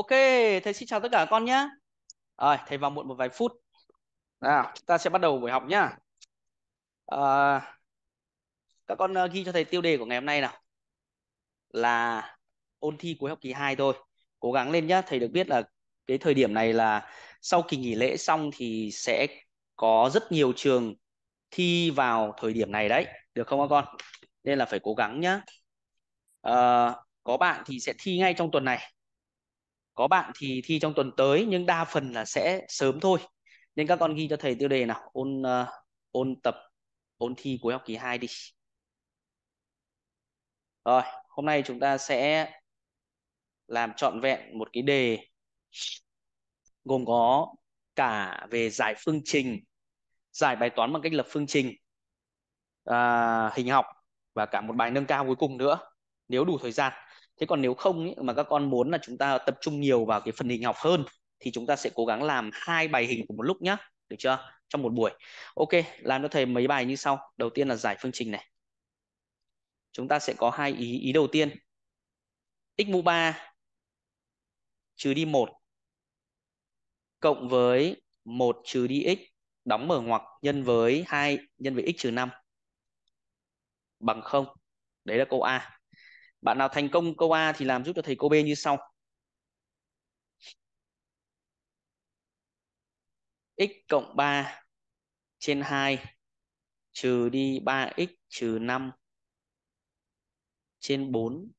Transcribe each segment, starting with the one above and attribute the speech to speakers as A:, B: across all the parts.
A: Ok, thầy xin chào tất cả con nhé. à, thầy vào muộn một vài phút. Nào, chúng ta sẽ bắt đầu buổi học nhá. À, các con ờ, ghi cho thầy tiêu đề của ngày hôm nay nào. Là ôn thi cuối học kỳ 2 thôi. Cố gắng lên nhá, thầy được biết là cái thời điểm này là sau kỳ nghỉ lễ xong thì sẽ có rất nhiều trường thi vào thời điểm này đấy, được không các con? Nên là phải cố gắng nhá. À, có bạn thì sẽ thi ngay trong tuần này có bạn thì thi trong tuần tới nhưng đa phần là sẽ sớm thôi nên các con ghi cho thầy tiêu đề nào ôn uh, ôn tập ôn thi cuối học kỳ 2 đi rồi hôm nay chúng ta sẽ làm trọn vẹn một cái đề gồm có cả về giải phương trình giải bài toán bằng cách lập phương trình à, hình học và cả một bài nâng cao cuối cùng nữa nếu đủ thời gian thế còn nếu không ý, mà các con muốn là chúng ta tập trung nhiều vào cái phần hình học hơn thì chúng ta sẽ cố gắng làm hai bài hình cùng một lúc nhá được chưa trong một buổi ok làm cho thầy mấy bài như sau đầu tiên là giải phương trình này chúng ta sẽ có hai ý ý đầu tiên x mũ 3 trừ đi 1 cộng với 1 trừ đi x đóng mở ngoặc nhân với 2 nhân với x trừ 5 bằng 0. Đấy là câu A bạn nào thành công câu A thì làm giúp cho thầy cô B như sau x cộng 3 trên 2 trừ đi 3x trừ 5 trên 4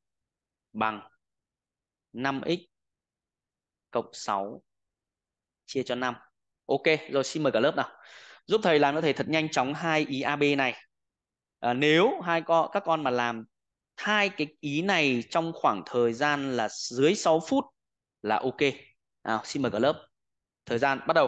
A: bằng 5x cộng 6 chia cho 5. Ok, rồi xin mời cả lớp nào. Giúp thầy làm cho thầy thật nhanh chóng hai ý AB này. À, nếu hai con các con mà làm hai cái ý này trong khoảng thời gian là dưới 6 phút là ok. Nào, xin mời cả lớp. Thời gian bắt đầu.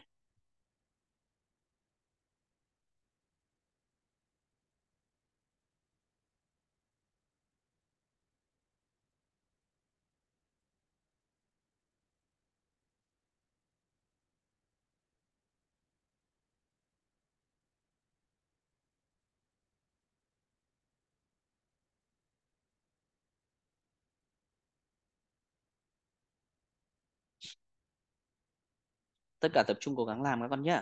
A: tất cả tập trung cố gắng làm các con nhé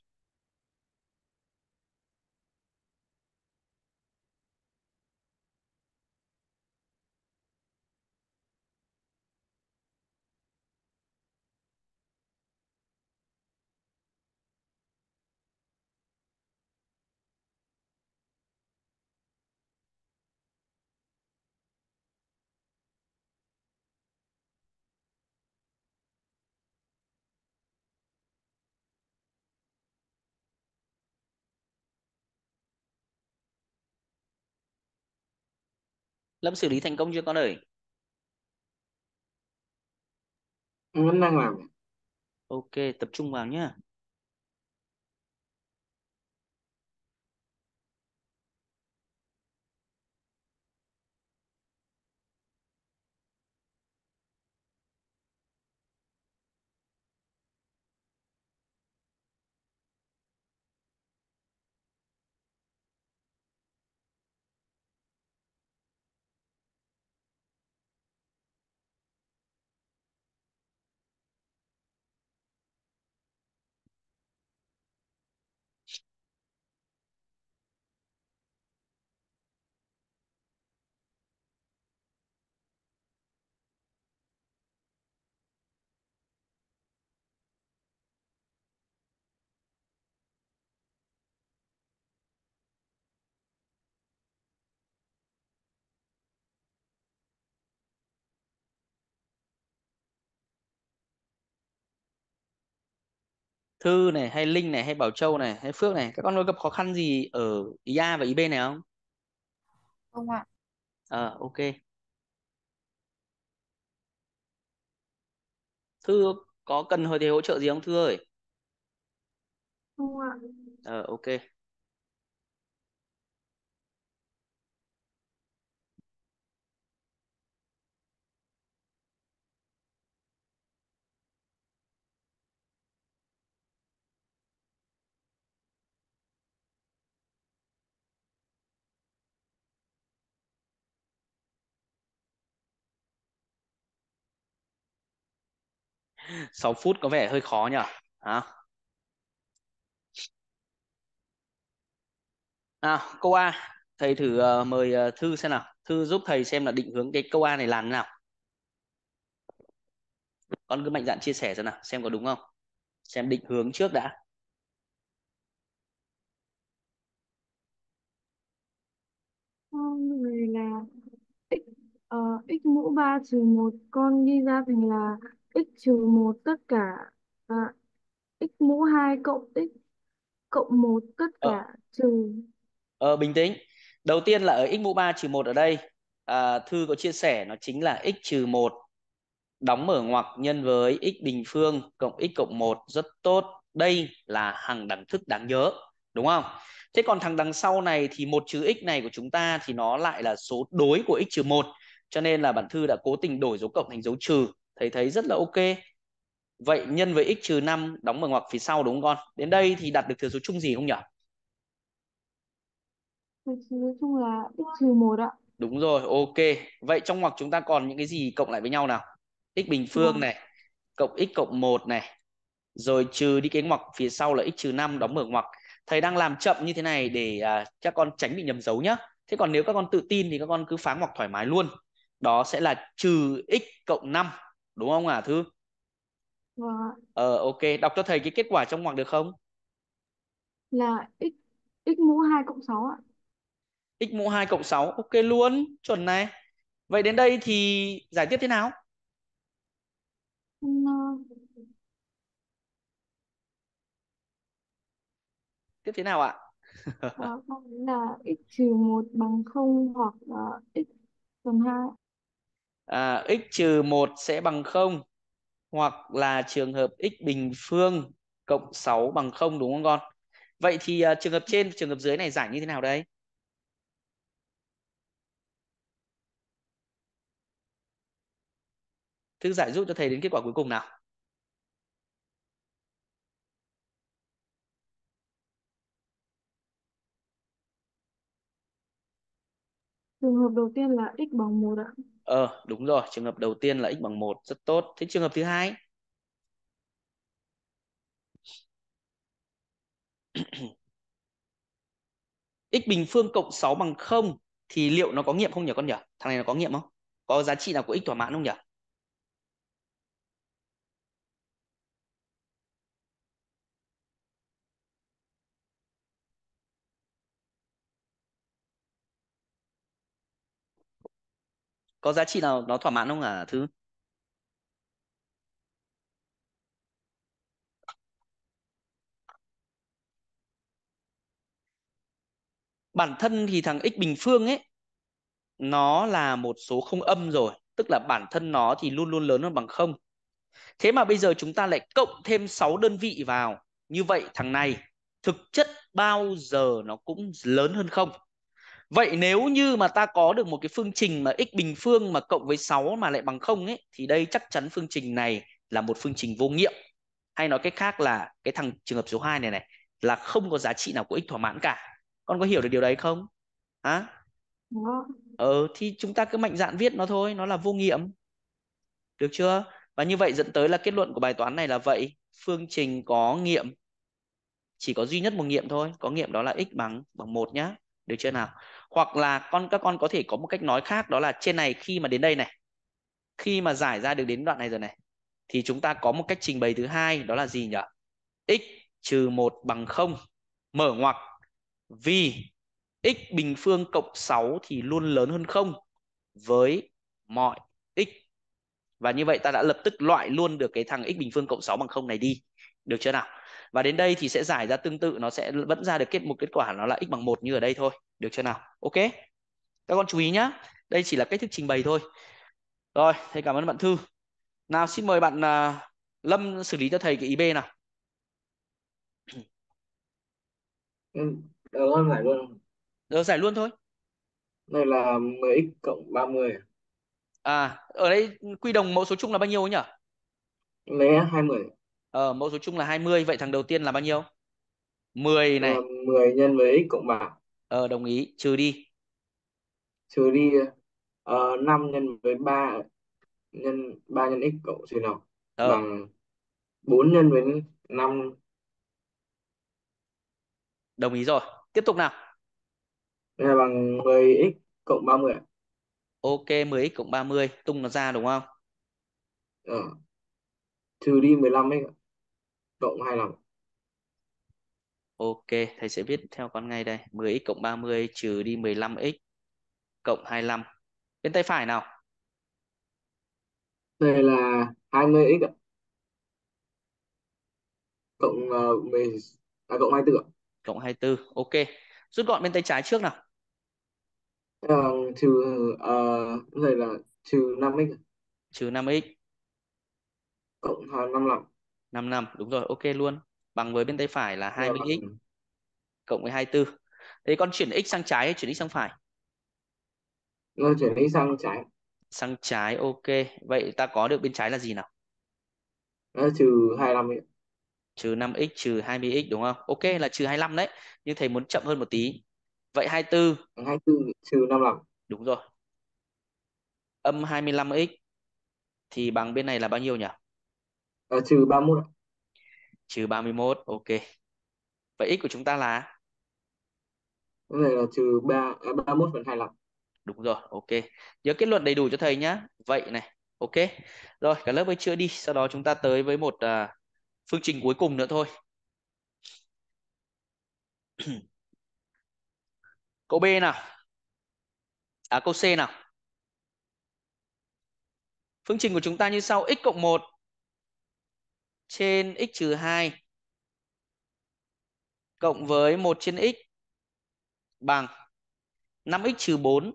A: Lâm xử lý thành công chưa con ơi? Em vẫn đang làm. Ok, tập trung vào nhá. thư này hay linh này hay bảo châu này hay phước này các con có gặp khó khăn gì ở ý a và ý b này không không ạ à, ok thư có cần hồi thầy hỗ trợ gì không thư ơi không ạ à, ok 6 phút có vẻ hơi khó nhỉ à. à câu A thầy thử uh, mời uh, thư xem nào thư giúp thầy xem là định hướng cái câu A này làm thế nào con cứ mạnh dạn chia sẻ xem nào xem có đúng không xem định hướng trước đã
B: người là x, uh, x mũ 3 trừ 1 con ghi ra thành là x trừ 1 tất cả à, x mũ 2 cộng x cộng 1 tất ờ. cả trừ
A: ờ, bình tĩnh đầu tiên là ở x mũ 3 trừ 1 ở đây à, Thư có chia sẻ nó chính là x trừ 1 đóng mở ngoặc nhân với x bình phương cộng x cộng 1 rất tốt đây là hằng đẳng thức đáng nhớ đúng không thế còn thằng đằng sau này thì một trừ x này của chúng ta thì nó lại là số đối của x trừ 1 cho nên là bản thư đã cố tình đổi dấu cộng thành dấu trừ thầy thấy rất là ok vậy nhân với x trừ 5 đóng mở ngoặc phía sau đúng không con đến đây thì đặt được thừa số chung gì không nhỉ
B: thừa số chung là x trừ một ạ
A: đúng rồi ok vậy trong ngoặc chúng ta còn những cái gì cộng lại với nhau nào x bình phương vâng. này cộng x cộng 1 này rồi trừ đi cái ngoặc phía sau là x trừ 5 đóng mở ngoặc thầy đang làm chậm như thế này để à, các con tránh bị nhầm dấu nhá thế còn nếu các con tự tin thì các con cứ phá ngoặc thoải mái luôn đó sẽ là trừ x cộng 5 đúng không hả à, Thư? Vâng Ờ ok, đọc cho thầy cái kết quả trong ngoặc được không?
B: Là x x mũ 2 cộng 6 ạ.
A: X mũ 2 cộng 6, ok luôn, chuẩn này. Vậy đến đây thì giải tiếp thế nào?
B: No. Ờ,
A: tiếp thế nào ạ? Ờ,
B: là x trừ 1 bằng 0 hoặc là x phần 2
A: à, x trừ 1 sẽ bằng 0 hoặc là trường hợp x bình phương cộng 6 bằng 0 đúng không con? Vậy thì uh, trường hợp trên trường hợp dưới này giải như thế nào đây? Thư giải giúp cho thầy đến kết quả cuối cùng nào.
B: Trường hợp đầu tiên là x bằng 1 ạ
A: ờ đúng rồi trường hợp đầu tiên là x bằng 1 rất tốt thế trường hợp thứ hai x bình phương cộng 6 bằng 0 thì liệu nó có nghiệm không nhỉ con nhỉ? Thằng này nó có nghiệm không? Có giá trị nào của x thỏa mãn không nhỉ? có giá trị nào nó thỏa mãn không hả thứ bản thân thì thằng x bình phương ấy nó là một số không âm rồi tức là bản thân nó thì luôn luôn lớn hơn bằng không thế mà bây giờ chúng ta lại cộng thêm 6 đơn vị vào như vậy thằng này thực chất bao giờ nó cũng lớn hơn không Vậy nếu như mà ta có được một cái phương trình mà x bình phương mà cộng với 6 mà lại bằng không ấy thì đây chắc chắn phương trình này là một phương trình vô nghiệm. Hay nói cách khác là cái thằng trường hợp số 2 này này là không có giá trị nào của x thỏa mãn cả. Con có hiểu được điều đấy không? Hả? Ờ thì chúng ta cứ mạnh dạn viết nó thôi, nó là vô nghiệm. Được chưa? Và như vậy dẫn tới là kết luận của bài toán này là vậy, phương trình có nghiệm chỉ có duy nhất một nghiệm thôi, có nghiệm đó là x bằng bằng 1 nhá. Được chưa nào? hoặc là con các con có thể có một cách nói khác đó là trên này khi mà đến đây này khi mà giải ra được đến đoạn này rồi này thì chúng ta có một cách trình bày thứ hai đó là gì nhỉ x trừ 1 bằng 0 mở ngoặc vì x bình phương cộng 6 thì luôn lớn hơn 0 với mọi x. Và như vậy ta đã lập tức loại luôn được cái thằng x bình phương cộng 6 bằng 0 này đi. Được chưa nào? và đến đây thì sẽ giải ra tương tự nó sẽ vẫn ra được kết một kết quả nó là x bằng một như ở đây thôi được chưa nào ok các con chú ý nhá đây chỉ là cách thức trình bày thôi rồi thầy cảm ơn bạn thư nào xin mời bạn uh, lâm xử lý cho thầy cái ý b nào em ừ, giải luôn Được, giải luôn thôi đây là 10x cộng 30 à ở đây quy đồng mẫu số chung là bao nhiêu ấy nhỉ lấy 20 ờ, mẫu số chung là 20 vậy thằng đầu tiên là bao nhiêu 10 ờ, này 10 nhân với x cộng 3 ờ, đồng ý trừ đi trừ đi uh, ờ, 5 nhân với 3 nhân 3 nhân x cộng gì nào ờ. bằng 4 nhân với 5 đồng ý rồi tiếp tục nào là bằng 10x cộng 30 ok 10x cộng 30 tung nó ra đúng không ờ. trừ đi 15x cộng 25 Ok, thầy sẽ viết theo con ngay đây. 10x cộng 30 trừ đi 15x cộng 25. Bên tay phải nào?
C: Đây là
A: 20x ạ. Cộng uh, ờ, 10 à, cộng 24 ạ. Cộng 24. Ok. Rút gọn bên tay trái trước nào. Uh, trừ uh, đây là trừ 5x. Trừ 5x.
C: Cộng 25.
A: 5 năm đúng rồi ok luôn bằng với bên tay phải là 20x dạ vâng. cộng với 24 thế con chuyển x sang trái hay chuyển x sang phải con chuyển x sang trái sang trái ok vậy ta có được bên trái là gì nào Đó, trừ 25 ấy. trừ 5x trừ 20x đúng không ok là trừ 25 đấy nhưng thầy muốn chậm hơn một tí vậy 24 24 trừ 55 đúng rồi âm 25x thì bằng bên này là bao nhiêu nhỉ ở ờ, trừ 31 ạ. Trừ 31, ok. Vậy x của chúng ta là?
C: Cái này là trừ 3, à,
A: 31 phần 25. Đúng rồi, ok. Nhớ kết luận đầy đủ cho thầy nhá. Vậy này, ok. Rồi, cả lớp ấy chưa đi. Sau đó chúng ta tới với một à, phương trình cuối cùng nữa thôi. câu B nào. À, câu C nào. Phương trình của chúng ta như sau. X cộng 1 trên x trừ 2 cộng với 1 trên x bằng 5x trừ 4.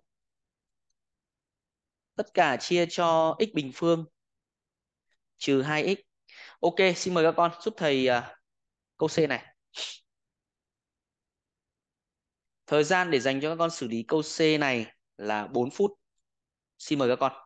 A: Tất cả chia cho x bình phương trừ 2x. Ok, xin mời các con giúp thầy uh, câu C này. Thời gian để dành cho các con xử lý câu C này là 4 phút. Xin mời các con.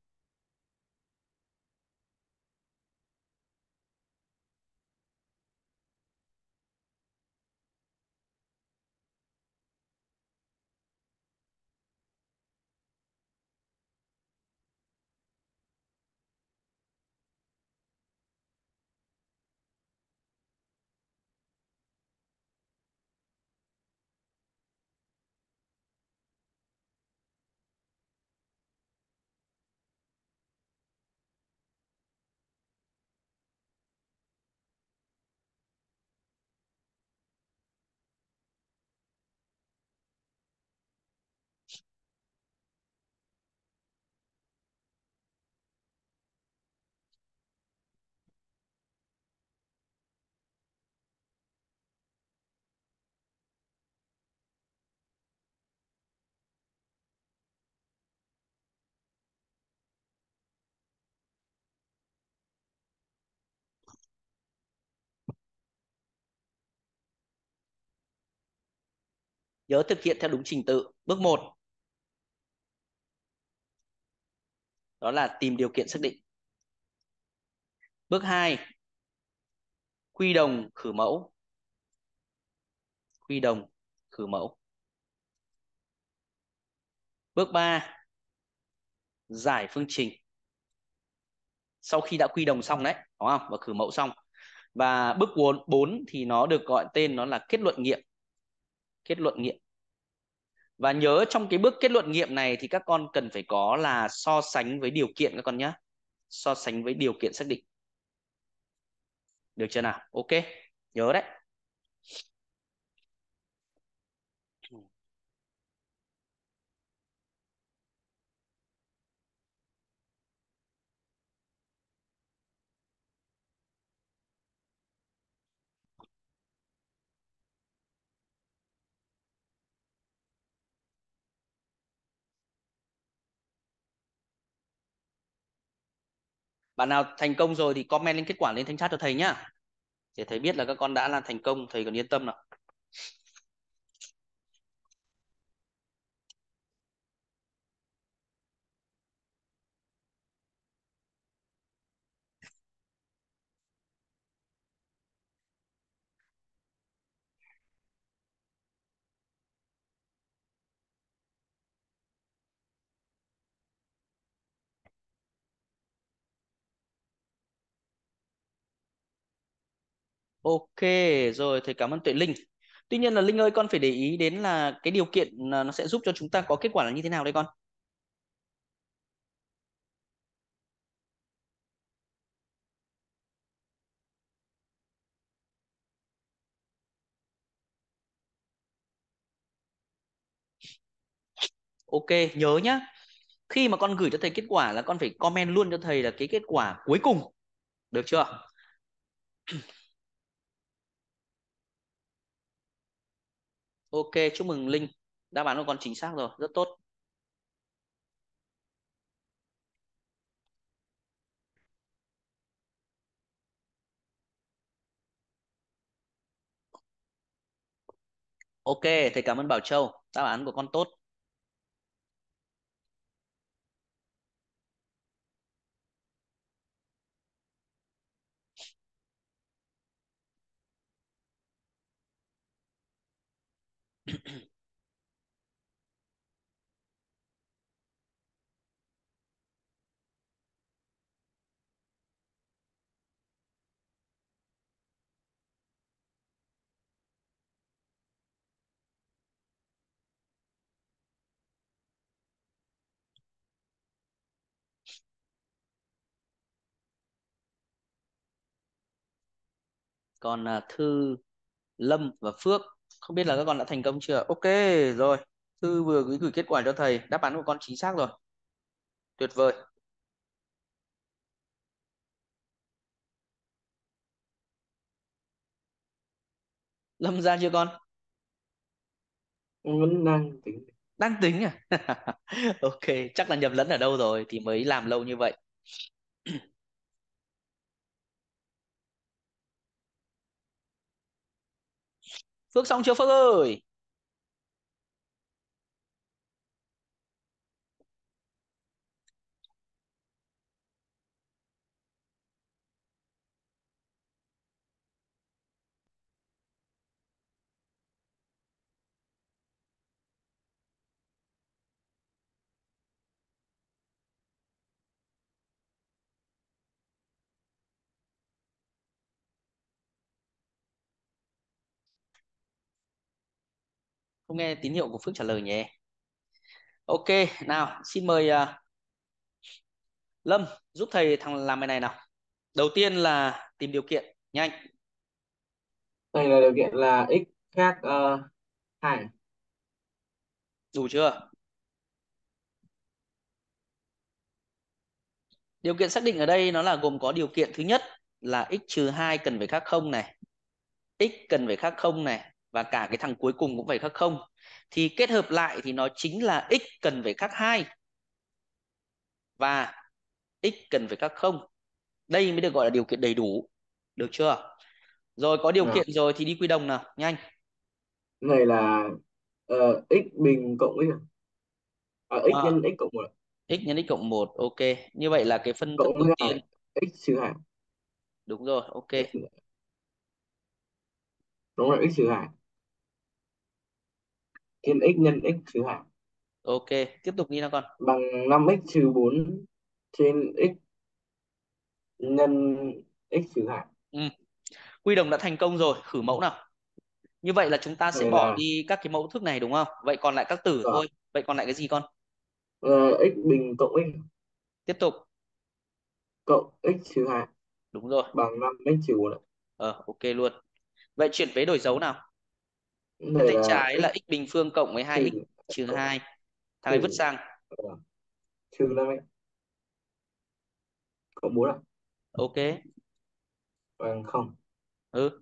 A: nhớ thực hiện theo đúng trình tự bước 1 đó là tìm điều kiện xác định bước 2 quy đồng khử mẫu quy đồng khử mẫu bước 3 giải phương trình sau khi đã quy đồng xong đấy đúng không và khử mẫu xong và bước 4 thì nó được gọi tên nó là kết luận nghiệm kết luận nghiệm và nhớ trong cái bước kết luận nghiệm này thì các con cần phải có là so sánh với điều kiện các con nhé so sánh với điều kiện xác định được chưa nào ok nhớ đấy bạn nào thành công rồi thì comment lên kết quả lên thanh chat cho thầy nhá để thầy biết là các con đã là thành công thầy còn yên tâm nào Ok, rồi thầy cảm ơn Tuệ Linh. Tuy nhiên là Linh ơi, con phải để ý đến là cái điều kiện ờ, nó sẽ giúp cho chúng ta có kết quả là như thế nào đây con? Ok, nhớ nhá. Khi mà con gửi cho thầy kết quả là con phải comment luôn cho thầy là cái kết quả cuối cùng. Được chưa? ok chúc mừng linh đáp án của còn chính xác rồi rất tốt Ok, thầy cảm ơn Bảo Châu. Đáp án của con tốt. còn à, thư lâm và phước không biết là các con đã thành công chưa ok rồi thư vừa gửi gửi kết quả cho thầy đáp án của con chính xác rồi tuyệt vời lâm ra chưa con vẫn đang tính đang tính à ok chắc là nhầm lẫn ở đâu rồi thì mới làm lâu như vậy phước xong chưa phước ơi không nghe tín hiệu của phước trả lời nhé ok nào xin mời uh, lâm giúp thầy thằng làm bài này nào đầu tiên là tìm điều kiện nhanh đây là điều kiện là x khác uh, ờ, 2 đủ chưa Điều kiện xác định ở đây nó là gồm có điều kiện thứ nhất là x trừ 2 cần phải khác không này. x cần phải khác không này và cả cái thằng cuối cùng cũng phải khác không thì kết hợp lại thì nó chính là x cần phải khác hai và x cần phải khác không đây mới được gọi là điều kiện đầy đủ được chưa rồi có điều à. kiện rồi thì đi quy đồng nào nhanh này là uh, x bình cộng x à, à x à. nhân x cộng một à? x nhân x cộng một ok như vậy là cái phân cộng đầu tiên x trừ hai đúng rồi ok đúng rồi x trừ hai thêm x
C: nhân x trừ hạng
A: ok tiếp tục như nào con
C: bằng 5x trừ 4 trên x
A: nhân x trừ hạng ừ. quy đồng đã thành công rồi khử mẫu nào như vậy là chúng ta sẽ Vậy bỏ là đi các cái mẫu thức này đúng không vậy còn lại các tử thôi vậy còn lại cái gì con ờ, x bình cộng x tiếp tục cộng x trừ hạng đúng rồi bằng 5x trừ 4 ạ. ờ ok luôn vậy chuyển vế đổi dấu nào bởi tay ờ, trái là x bình phương cộng với 2x trừ 2. Thằng này vứt sang. Ờ, trừ 5 x. Cộng 4 ạ. À? Ok. Bằng không. Ừ.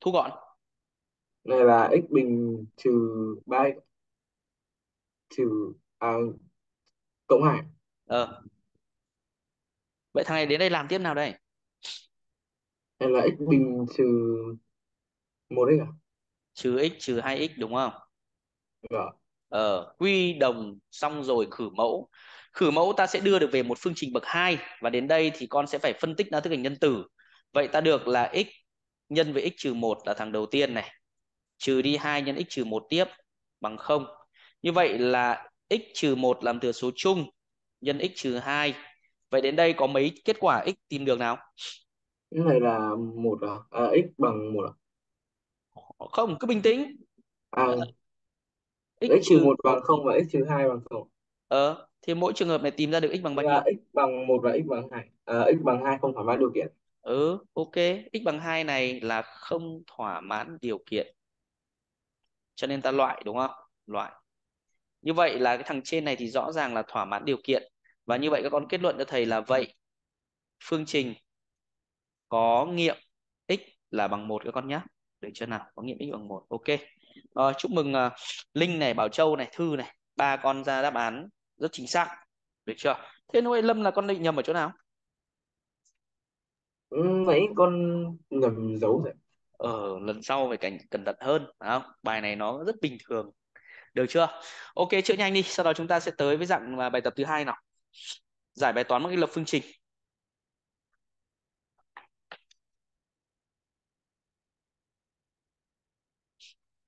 A: Thu gọn. Này là x bình trừ 3 trừ à, cộng 2. Ờ. Vậy thằng này đến đây làm tiếp nào đây? Này là x bình trừ 1 x à? trừ x trừ 2x đúng không? Vâng. Ờ, quy đồng xong rồi khử mẫu. Khử mẫu ta sẽ đưa được về một phương trình bậc 2 và đến đây thì con sẽ phải phân tích nó thức hình nhân tử. Vậy ta được là x nhân với x trừ 1 là thằng đầu tiên này. Trừ đi 2 nhân x trừ 1 tiếp bằng 0. Như vậy là x trừ 1 làm thừa số chung nhân x trừ 2. Vậy đến đây có mấy kết quả x tìm được nào? Cái này là một à? à x bằng 1 à? không cứ bình tĩnh à x x trừ một bằng không và x trừ hai bằng không ờ thì mỗi trường hợp này tìm ra được x bằng bao nhiêu x bằng một và x bằng hai à, x bằng hai không thỏa mãn điều kiện ừ ok x bằng hai này là không thỏa mãn điều kiện cho nên ta loại đúng không loại như vậy là cái thằng trên này thì rõ ràng là thỏa mãn điều kiện và như vậy các con kết luận cho thầy là vậy phương trình có nghiệm x là bằng một các con nhé được chưa nào có nghiệm x bằng một ok à, chúc mừng uh, linh này bảo châu này thư này ba con ra đáp án rất chính xác được chưa thế nuôi lâm là con định nhầm ở chỗ nào ừ, nãy con ngầm giấu rồi ờ lần sau phải cảnh cẩn thận hơn phải không bài này nó rất bình thường được chưa ok chữa nhanh đi sau đó chúng ta sẽ tới với dạng là bài tập thứ hai nào giải bài toán bằng lập phương trình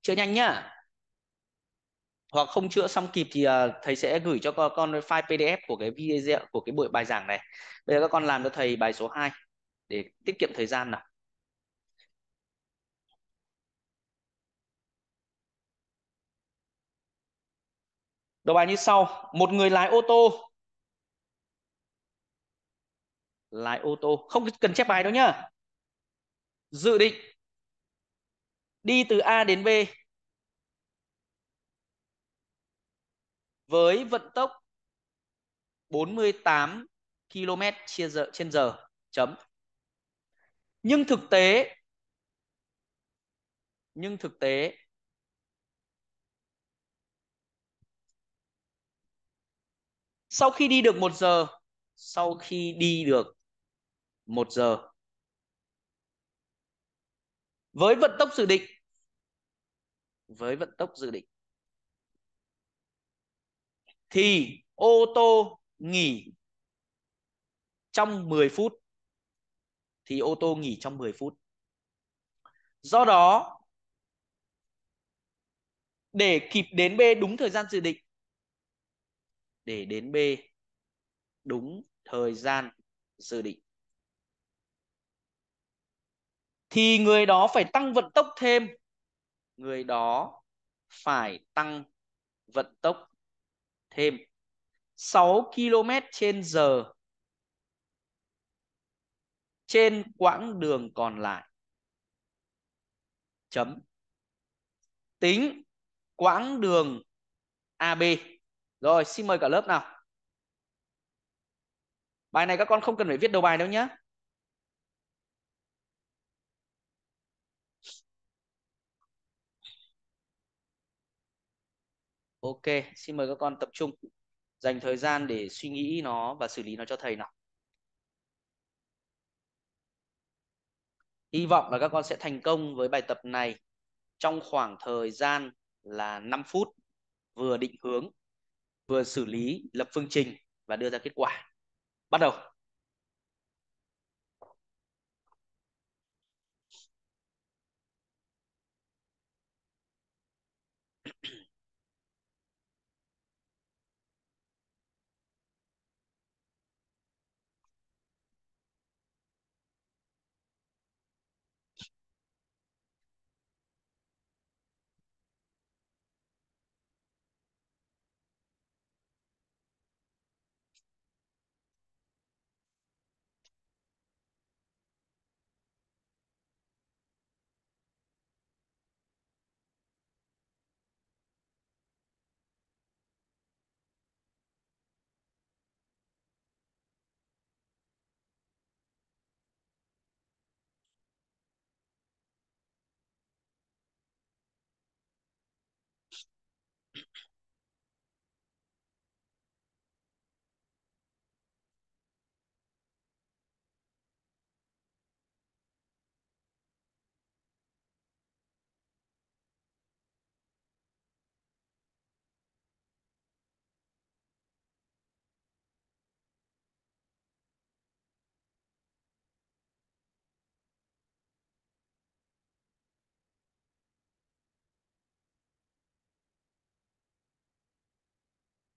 A: chữa nhanh nhá hoặc không chữa xong kịp thì ờ, thầy sẽ gửi cho con, file PDF của cái video của cái buổi bài giảng này bây giờ các con làm cho thầy bài số 2 để tiết kiệm thời gian nào Đầu bài như sau, một người lái ô tô lái ô tô không cần chép bài đâu nhá dự định đi từ A đến B với vận tốc 48 km trên giờ, trên giờ chấm. Nhưng thực tế nhưng thực tế sau khi đi được một giờ sau khi đi được một giờ với vận tốc dự định với vận tốc dự định thì ô tô nghỉ trong 10 phút thì ô tô nghỉ trong 10 phút. Do đó để kịp đến B đúng thời gian dự định để đến B đúng thời gian dự định thì người đó phải tăng vận tốc thêm người đó phải tăng vận tốc thêm 6 km trên giờ trên quãng đường còn lại chấm tính quãng đường AB rồi xin mời cả lớp nào bài này các con không cần phải viết đầu bài đâu nhé Ok, xin mời các con tập trung dành thời gian để suy nghĩ nó và xử lý nó cho thầy nào. Hy vọng là các con sẽ thành công với bài tập này trong khoảng thời gian là 5 phút vừa định hướng, vừa xử lý, lập phương trình và đưa ra kết quả. Bắt đầu.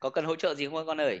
A: có cần hỗ trợ gì không con ơi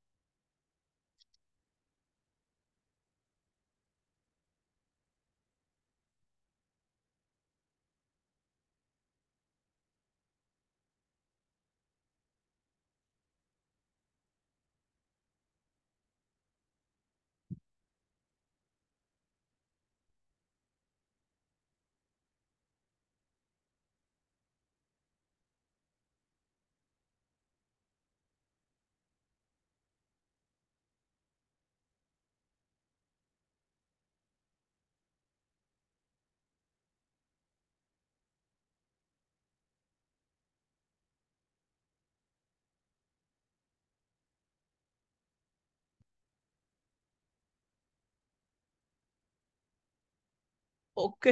A: ok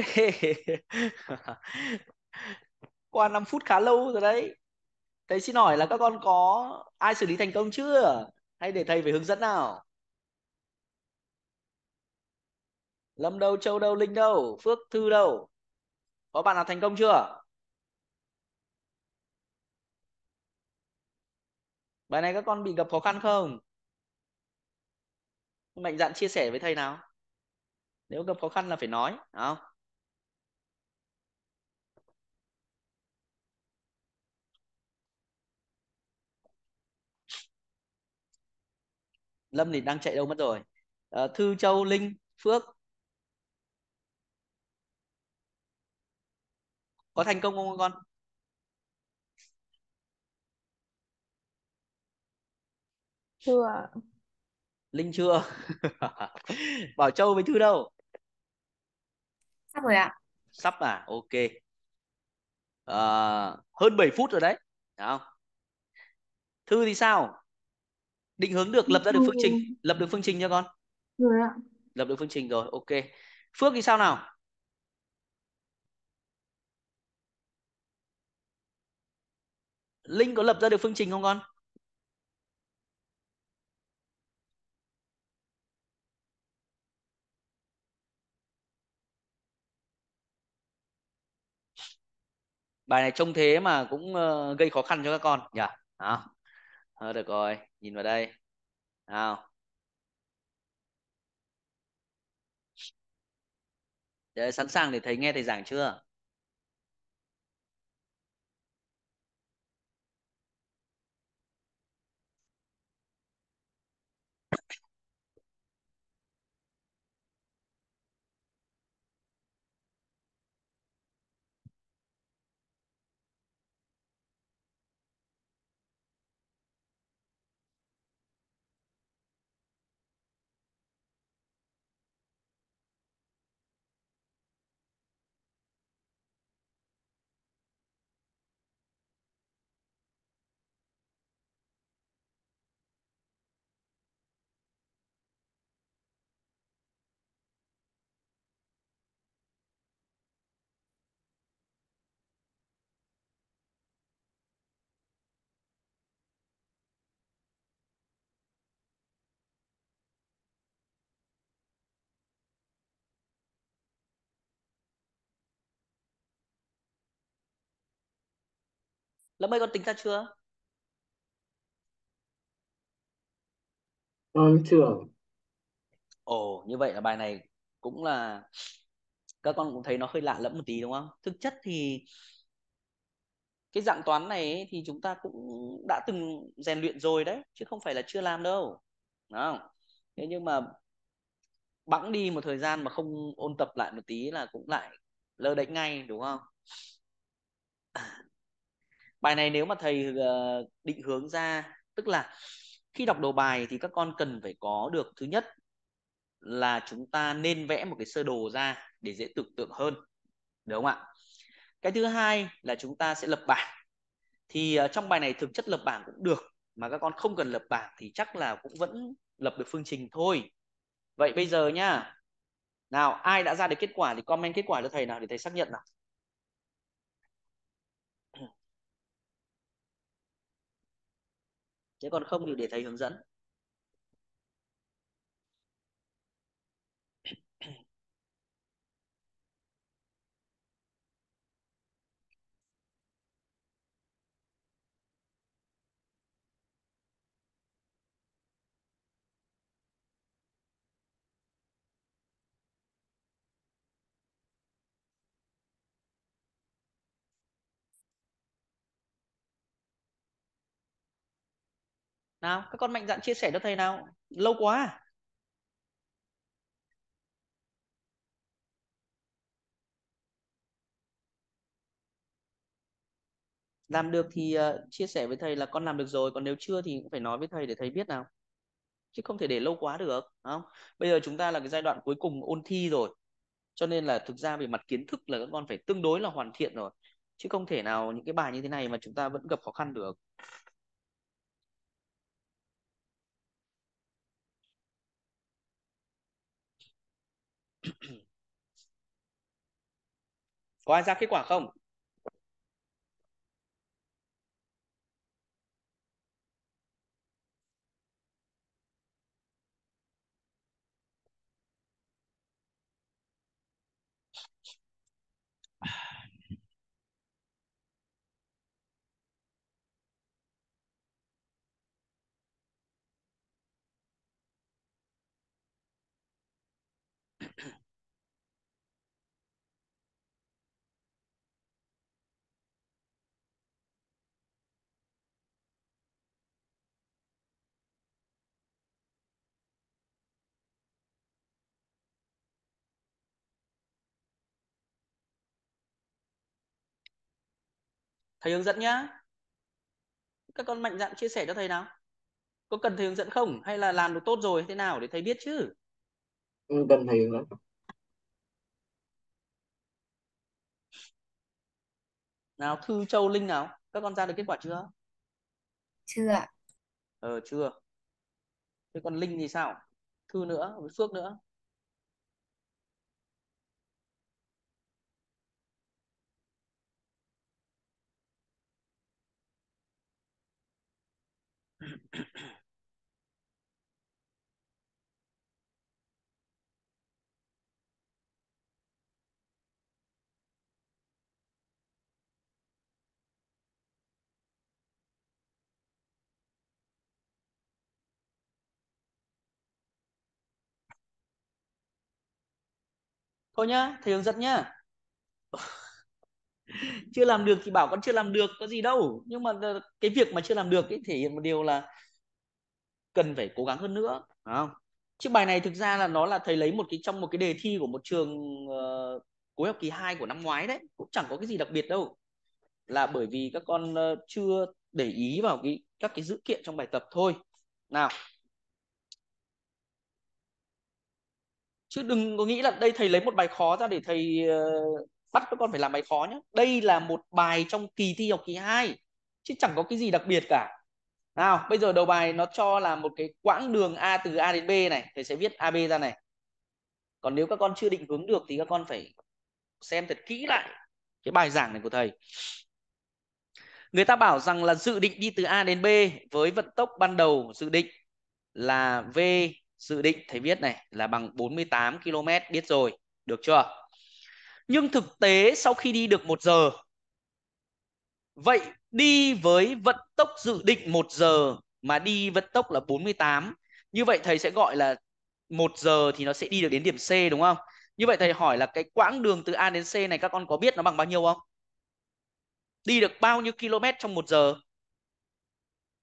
A: qua 5 phút khá lâu rồi đấy thầy xin hỏi là các con có ai xử lý thành công chưa hay để thầy phải hướng dẫn nào lâm đâu châu đâu linh đâu phước thư đâu có bạn nào thành công chưa bài này các con bị gặp khó khăn không mạnh dạn chia sẻ với thầy nào nếu gặp khó khăn là phải nói không Lâm thì đang chạy đâu mất rồi à, Thư Châu Linh Phước có thành công không con chưa Linh chưa Bảo Châu với Thư đâu sắp rồi ạ sắp à ok à, hơn 7 phút rồi đấy Đúng không thư thì sao định hướng được lập ra được phương trình lập được phương trình cho con rồi ạ lập được phương trình rồi ok phước thì sao nào linh có lập ra được phương trình không con bài này trông thế mà cũng uh, gây khó khăn cho các con nhỉ yeah. Ờ, được rồi nhìn vào đây nào để sẵn sàng để thấy nghe thầy giảng chưa Lâm ơi con tính ra chưa? Con chưa. Ồ, như vậy là bài này cũng là các con cũng thấy nó hơi lạ lẫm một tí đúng không? Thực chất thì cái dạng toán này thì chúng ta cũng đã từng rèn luyện rồi đấy chứ không phải là chưa làm đâu. Đúng không? Thế nhưng mà bẵng đi một thời gian mà không ôn tập lại một tí là cũng lại lơ đánh ngay đúng không? bài này nếu mà thầy ờ, định hướng ra tức là khi đọc đầu bài thì các con cần phải có được thứ nhất là chúng ta nên vẽ một cái sơ đồ ra để dễ tưởng tượng hơn đúng không ạ cái thứ hai là chúng ta sẽ lập bảng thì ờ, trong bài này thực chất lập bảng cũng được mà các con không cần lập bảng thì chắc là cũng vẫn lập được phương trình thôi vậy bây giờ nhá nào ai đã ra được kết quả thì comment kết quả cho thầy nào để thầy xác nhận nào chứ còn không thì để thầy hướng dẫn nào các con mạnh dạn chia sẻ cho thầy nào lâu quá à? làm được thì ờ, chia sẻ với thầy là con làm được rồi còn nếu chưa thì cũng phải nói với thầy để thầy biết nào chứ không thể để lâu quá được không bây giờ chúng ta là cái giai đoạn cuối cùng ôn thi rồi cho nên là thực ra về mặt kiến thức là các con phải tương đối là hoàn thiện rồi chứ không thể nào những cái bài như thế này mà chúng ta vẫn gặp khó khăn được có ai ra kết quả không thầy hướng dẫn nhá các con mạnh dạn chia sẻ cho thầy nào có cần thầy hướng dẫn không hay là làm được tốt rồi thế nào để thầy biết chứ ừ, cần thầy hướng dẫn nào thư châu linh nào các con ra được kết quả chưa chưa ờ chưa thế còn linh thì sao thư nữa phước nữa thôi nhá thầy hướng dẫn nhá chưa làm được thì bảo con chưa làm được có gì đâu nhưng mà ờ, cái việc mà chưa làm được ấy thể hiện một điều là cần phải cố gắng hơn nữa Đúng không chứ bài này thực ra là nó là thầy lấy một cái trong một cái đề thi của một trường uh, cuối học kỳ 2 của năm ngoái đấy cũng chẳng có cái gì đặc biệt đâu là bởi vì các con uh, chưa để ý vào cái các cái dữ kiện trong bài tập thôi nào chứ đừng có nghĩ là đây thầy lấy một bài khó ra để thầy uh, bắt các con phải làm bài khó nhé đây là một bài trong kỳ thi học kỳ 2 chứ chẳng có cái gì đặc biệt cả nào bây giờ đầu bài nó cho là một cái quãng đường a từ a đến b này thầy sẽ viết ab ra này còn nếu các con chưa định hướng được thì các con phải xem thật kỹ lại cái bài giảng này của thầy người ta bảo rằng là dự định đi từ a đến b với vận tốc ban đầu dự định là v dự định thầy viết này là bằng 48 km biết rồi được chưa nhưng thực tế sau khi đi được một giờ vậy đi với vận tốc dự định một giờ mà đi vận tốc là 48 như vậy thầy sẽ gọi là một giờ thì nó sẽ đi được đến điểm C đúng không như vậy thầy hỏi là cái quãng đường từ A đến C này các con có biết nó bằng bao nhiêu không đi được bao nhiêu km trong một giờ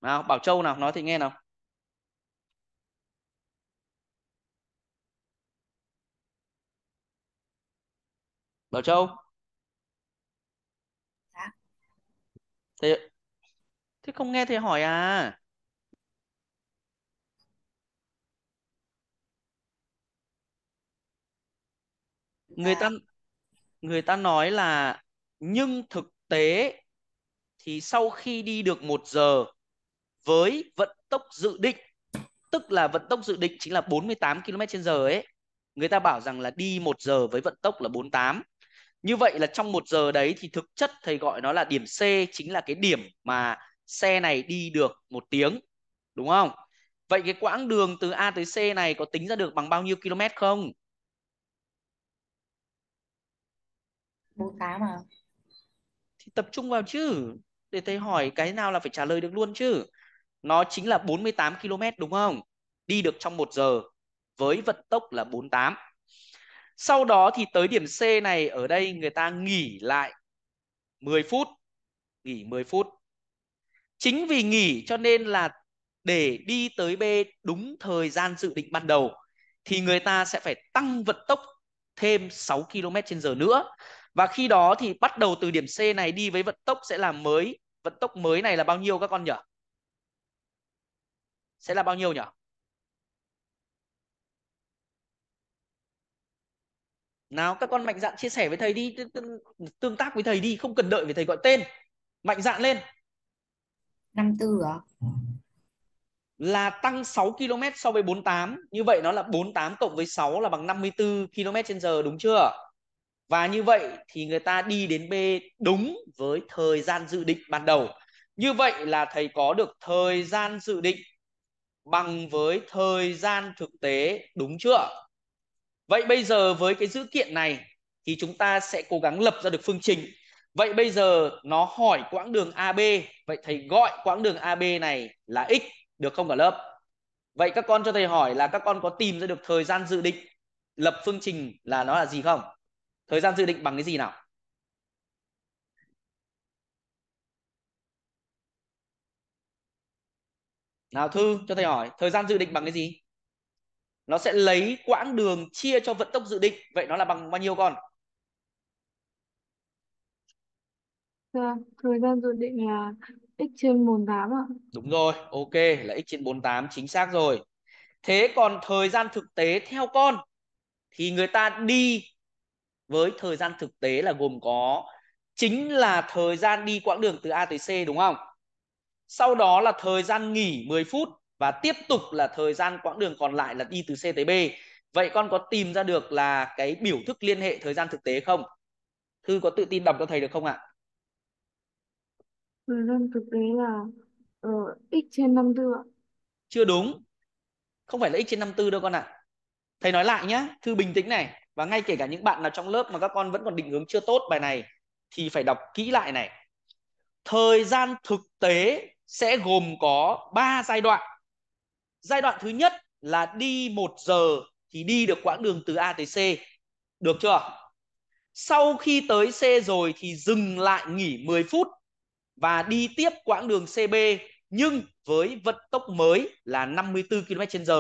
A: nào Bảo Châu nào nói thì nghe nào Bảo Châu dạ. thế thế không nghe thầy hỏi à người dạ. ta người ta nói là nhưng thực tế thì sau khi đi được một giờ với vận tốc dự định tức là vận tốc dự định chính là 48 km trên giờ ấy người ta bảo rằng là đi một giờ với vận tốc là 48 như vậy là trong một giờ đấy thì thực chất thầy gọi nó là điểm C chính là cái điểm mà xe này đi được một tiếng đúng không vậy cái quãng đường từ A tới C này có tính ra được bằng bao nhiêu km không 48 à thì tập trung vào chứ để thầy hỏi cái nào là phải trả lời được luôn chứ nó chính là 48 km đúng không đi được trong một giờ với vận tốc là 48 sau đó thì tới điểm C này ở đây người ta nghỉ lại 10 phút, nghỉ 10 phút. Chính vì nghỉ cho nên là để đi tới B đúng thời gian dự định ban đầu thì người ta sẽ phải tăng vận tốc thêm 6 km/h nữa. Và khi đó thì bắt đầu từ điểm C này đi với vận tốc sẽ là mới vận tốc mới này là bao nhiêu các con nhỉ? Sẽ là bao nhiêu nhỉ? nào các con mạnh dạn chia sẻ với thầy đi tương tác với thầy đi không cần đợi với thầy gọi tên mạnh dạn lên
B: năm tư ạ à?
A: là tăng 6 km so với 48 như vậy nó là 48 cộng với 6 là bằng 54 km trên giờ đúng chưa và như vậy thì người ta đi đến B đúng với thời gian dự định ban đầu như vậy là thầy có được thời gian dự định bằng với thời gian thực tế đúng chưa Vậy bây giờ với cái dữ kiện này thì chúng ta sẽ cố gắng lập ra được phương trình. Vậy bây giờ nó hỏi quãng đường AB, vậy thầy gọi quãng đường AB này là x được không cả lớp? Vậy các con cho thầy hỏi là các con có tìm ra được thời gian dự định lập phương trình là nó là gì không? Thời gian dự định bằng cái gì nào? Nào Thư cho thầy hỏi, thời gian dự định bằng cái gì? nó sẽ lấy quãng đường chia cho vận tốc dự định vậy nó là bằng bao nhiêu con
B: thời gian dự định là x trên 48 ạ.
A: Đúng rồi, ok là x trên 48 chính xác rồi. Thế còn thời gian thực tế theo con thì người ta đi với thời gian thực tế là gồm có chính là thời gian đi quãng đường từ A tới C đúng không? Sau đó là thời gian nghỉ 10 phút và tiếp tục là thời gian quãng đường còn lại là đi từ C tới B. Vậy con có tìm ra được là cái biểu thức liên hệ thời gian thực tế không? Thư có tự tin đọc cho thầy được không ạ?
B: Thời gian thực tế là uh, x trên 54 ạ.
A: Chưa đúng. Không phải là x trên 54 đâu con ạ. Thầy nói lại nhá, Thư bình tĩnh này. Và ngay kể cả những bạn nào trong lớp mà các con vẫn còn định hướng chưa tốt bài này thì phải đọc kỹ lại này. Thời gian thực tế sẽ gồm có 3 giai đoạn giai đoạn thứ nhất là đi 1 giờ thì đi được quãng đường từ A tới C được chưa sau khi tới C rồi thì dừng lại nghỉ 10 phút và đi tiếp quãng đường CB nhưng với vận tốc mới là 54 km h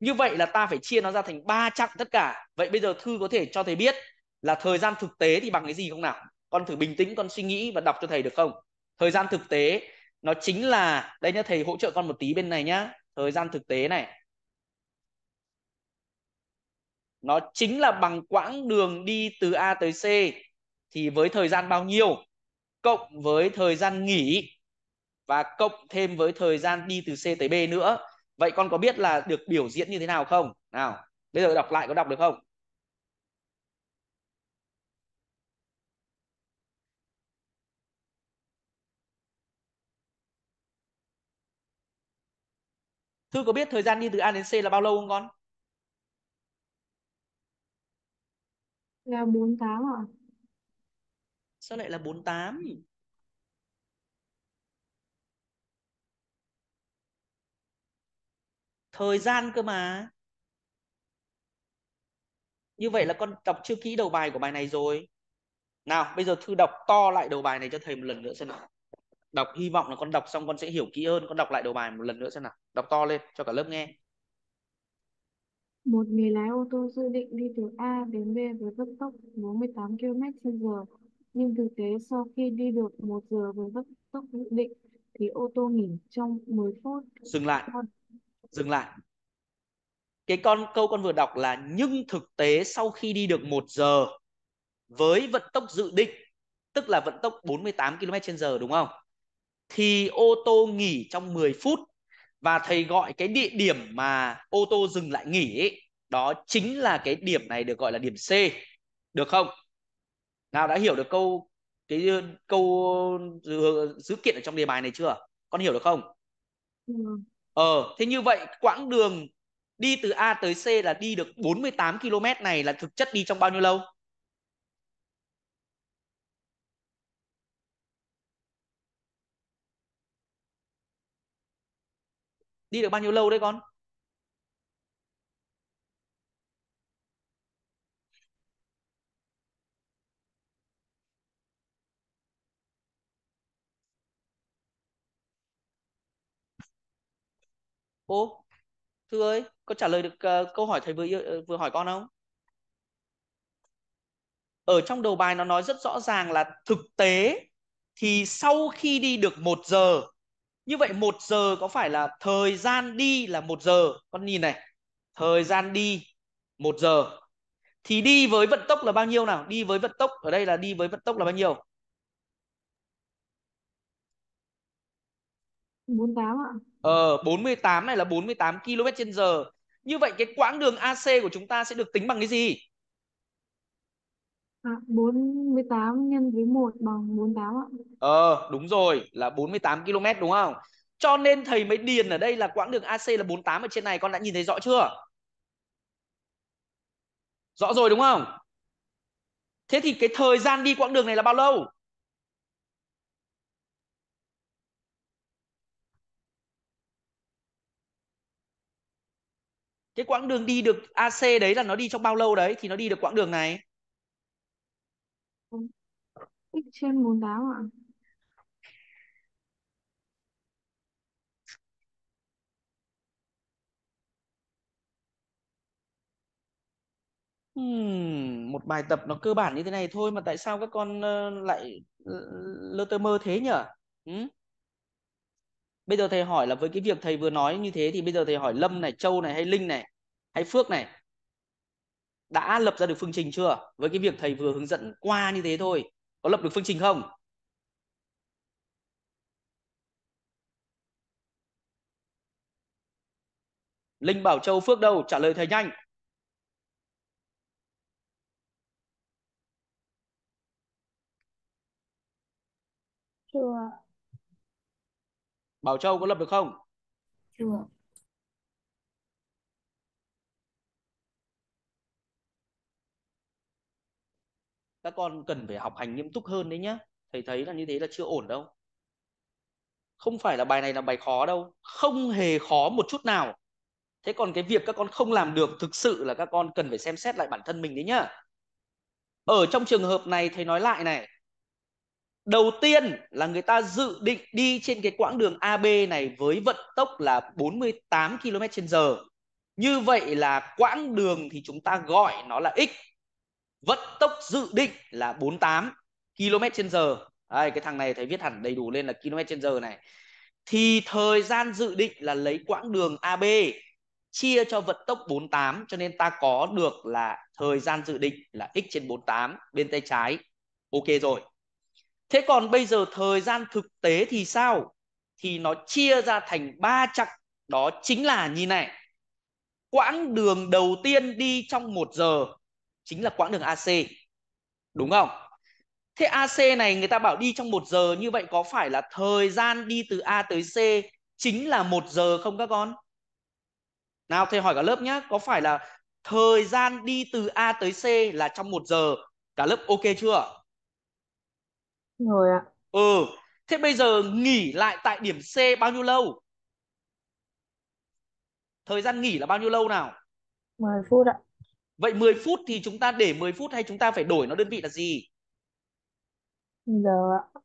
A: như vậy là ta phải chia nó ra thành 3 chặng tất cả vậy bây giờ thư có thể cho thầy biết là thời gian thực tế thì bằng cái gì không nào con thử bình tĩnh con suy nghĩ và đọc cho thầy được không thời gian thực tế nó chính là đây nhá thầy hỗ trợ con một tí bên này nhá thời gian thực tế này nó chính là bằng quãng đường đi từ A tới C thì với thời gian bao nhiêu cộng với thời gian nghỉ và cộng thêm với thời gian đi từ C tới B nữa. Vậy con có biết là được biểu diễn như thế nào không? Nào, bây giờ đọc lại có đọc được không? thư có biết thời gian đi từ a đến c là bao lâu không con
B: là 48 à
A: sao lại là 48 thời gian cơ mà như vậy là con đọc chưa kỹ đầu bài của bài này rồi nào bây giờ thư đọc to lại đầu bài này cho thầy một lần nữa xem nào đọc hy vọng là con đọc xong con sẽ hiểu kỹ hơn con đọc lại đầu bài một lần nữa xem nào đọc to lên cho cả lớp nghe
B: một người lái ô tô dự định đi từ A đến B với vận tốc 48 km/h, nhưng thực tế sau khi đi được 1 giờ với vận tốc dự định thì ô tô nghỉ trong 10 phút.
A: Dừng lại. Con... Dừng lại. Cái con câu con vừa đọc là nhưng thực tế sau khi đi được 1 giờ với vận tốc dự định tức là vận tốc 48 km/h đúng không? thì ô tô nghỉ trong 10 phút và thầy gọi cái địa điểm mà ô tô dừng lại nghỉ ấy, đó chính là cái điểm này được gọi là điểm C được không nào đã hiểu được câu cái câu ờ, dữ kiện ở trong đề bài này chưa con hiểu được không ừ. ờ thế như vậy quãng đường đi từ A tới C là đi được 48 km này là thực chất đi trong bao nhiêu lâu đi được bao nhiêu lâu đấy con ô thư ơi có trả lời được uh, câu hỏi thầy vừa uh, vừa hỏi con không ở trong đầu bài nó nói rất rõ ràng là thực tế thì sau khi đi được một giờ như vậy một giờ có phải là thời gian đi là một giờ con nhìn này thời gian đi một giờ thì đi với vận tốc là bao nhiêu nào đi với vận tốc ở đây là đi với vận tốc là bao nhiêu
B: 48 ạ.
A: Ờ 48 này là 48 km/h. Như vậy cái quãng đường AC của chúng ta sẽ được tính bằng cái gì?
B: À, 48 nhân với 1 bằng 48 ạ.
A: Ờ, đúng rồi, là 48 km đúng không? Cho nên thầy mới điền ở đây là quãng đường AC là 48 ở trên này con đã nhìn thấy rõ chưa? Rõ rồi đúng không? Thế thì cái thời gian đi quãng đường này là bao lâu? Cái quãng đường đi được AC đấy là nó đi trong bao lâu đấy thì nó đi được quãng đường này?
B: trên 48 ạ.
A: Hmm, một bài tập nó cơ bản như thế này thôi mà tại sao các con lại lơ tơ mơ thế nhở? Hmm? Bây giờ thầy hỏi là với cái việc thầy vừa nói như thế thì bây giờ thầy hỏi Lâm này, Châu này hay Linh này hay Phước này đã lập ra được phương trình chưa? Với cái việc thầy vừa hướng dẫn qua như thế thôi có lập được phương trình không Linh Bảo Châu Phước đâu trả lời thầy nhanh Chưa Bảo Châu có lập được không? Chưa các con cần phải học hành nghiêm túc hơn đấy nhá thầy thấy là như thế là chưa ổn đâu không phải là bài này là bài khó đâu không hề khó một chút nào thế còn cái việc các con không làm được thực sự là các con cần phải xem xét lại bản thân mình đấy nhá ở trong trường hợp này thầy nói lại này đầu tiên là người ta dự định đi trên cái quãng đường AB này với vận tốc là 48 km/h như vậy là quãng đường thì chúng ta gọi nó là x vận tốc dự định là 48 km trên giờ đây, cái thằng này thầy viết hẳn đầy đủ lên là km trên giờ này thì thời gian dự định là lấy quãng đường AB chia cho vận tốc 48 cho nên ta có được là thời gian dự định là x trên 48 bên tay trái ok rồi thế còn bây giờ thời gian thực tế thì sao thì nó chia ra thành ba chặng đó chính là như này quãng đường đầu tiên đi trong một giờ chính là quãng đường AC. Đúng không? Thế AC này người ta bảo đi trong 1 giờ như vậy có phải là thời gian đi từ A tới C chính là 1 giờ không các con? Nào thầy hỏi cả lớp nhé, có phải là thời gian đi từ A tới C là trong 1 giờ? Cả lớp ok chưa? Rồi ạ. Ừ, thế bây giờ nghỉ lại tại điểm C bao nhiêu lâu? Thời gian nghỉ là bao nhiêu lâu nào? 10 phút ạ. Vậy 10 phút thì chúng ta để 10 phút hay chúng ta phải đổi nó đơn vị là gì?
B: Giờ ạ.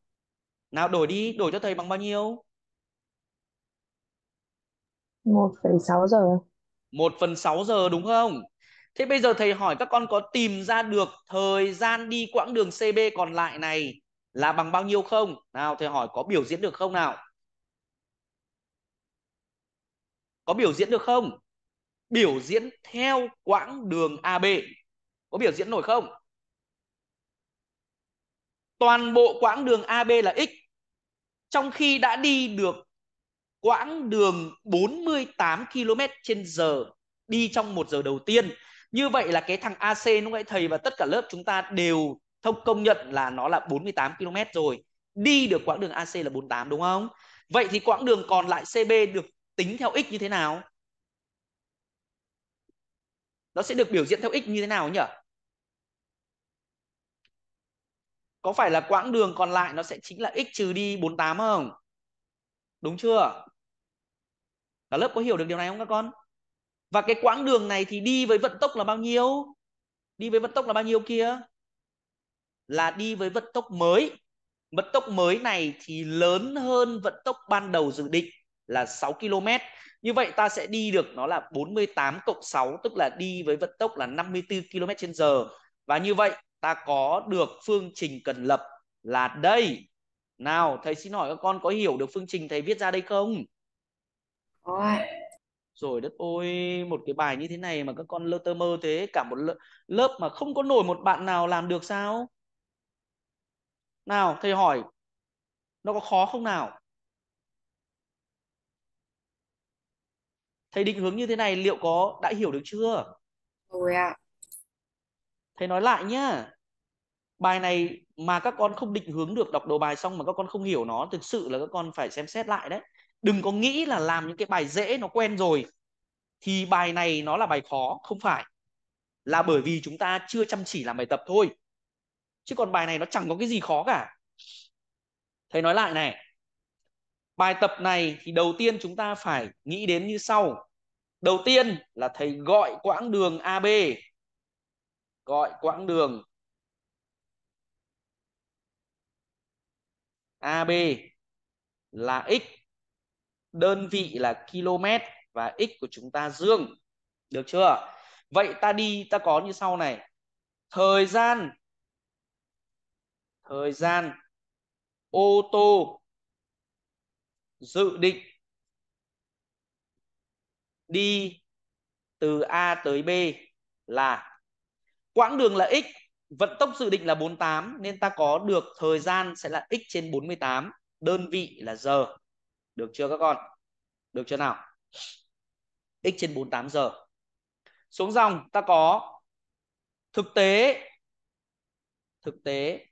A: Nào đổi đi, đổi cho thầy bằng bao nhiêu?
B: 1,6 giờ.
A: 1 phần 6 giờ đúng không? Thế bây giờ thầy hỏi các con có tìm ra được thời gian đi quãng đường CB còn lại này là bằng bao nhiêu không? Nào thầy hỏi có biểu diễn được không nào? Có biểu diễn được không? biểu diễn theo quãng đường AB có biểu diễn nổi không toàn bộ quãng đường AB là x trong khi đã đi được quãng đường 48 km trên giờ đi trong một giờ đầu tiên như vậy là cái thằng AC lúc nãy thầy và tất cả lớp chúng ta đều thông công nhận là nó là 48 km rồi đi được quãng đường AC là 48 đúng không vậy thì quãng đường còn lại CB được tính theo x như thế nào nó sẽ được biểu diễn theo x như thế nào nhỉ có phải là quãng đường còn lại nó sẽ chính là x trừ đi 48 không đúng chưa cả lớp có hiểu được điều này không các con và cái quãng đường này thì đi với vận tốc là bao nhiêu đi với vận tốc là bao nhiêu kia là đi với vận tốc mới vận tốc mới này thì lớn hơn vận tốc ban đầu dự định là 6 km như vậy ta sẽ đi được nó là 48 cộng 6 tức là đi với vận tốc là 54 km/h và như vậy ta có được phương trình cần lập là đây. Nào, thầy xin hỏi các con có hiểu được phương trình thầy viết ra đây không? Ôi. Rồi đất ôi, một cái bài như thế này mà các con lơ tơ mơ thế, cả một lớp mà không có nổi một bạn nào làm được sao? Nào, thầy hỏi, nó có khó không nào? thầy định hướng như thế này liệu có đã hiểu được chưa rồi ạ à. thầy nói lại nhá bài này mà các con không định hướng được đọc đầu bài xong mà các con không hiểu nó thực sự là các con phải xem xét lại đấy đừng có nghĩ là làm những cái bài dễ nó quen rồi thì bài này nó là bài khó không phải là bởi vì chúng ta chưa chăm chỉ làm bài tập thôi chứ còn bài này nó chẳng có cái gì khó cả thầy nói lại này bài tập này thì đầu tiên chúng ta phải nghĩ đến như sau đầu tiên là thầy gọi quãng đường AB gọi quãng đường AB là x đơn vị là km và x của chúng ta dương được chưa vậy ta đi ta có như sau này thời gian thời gian ô tô dự định đi từ A tới B là quãng đường là x, vận tốc dự định là 48 nên ta có được thời gian sẽ là x trên 48, đơn vị là giờ. Được chưa các con? Được chưa nào? x trên 48 giờ. Xuống dòng ta có thực tế thực tế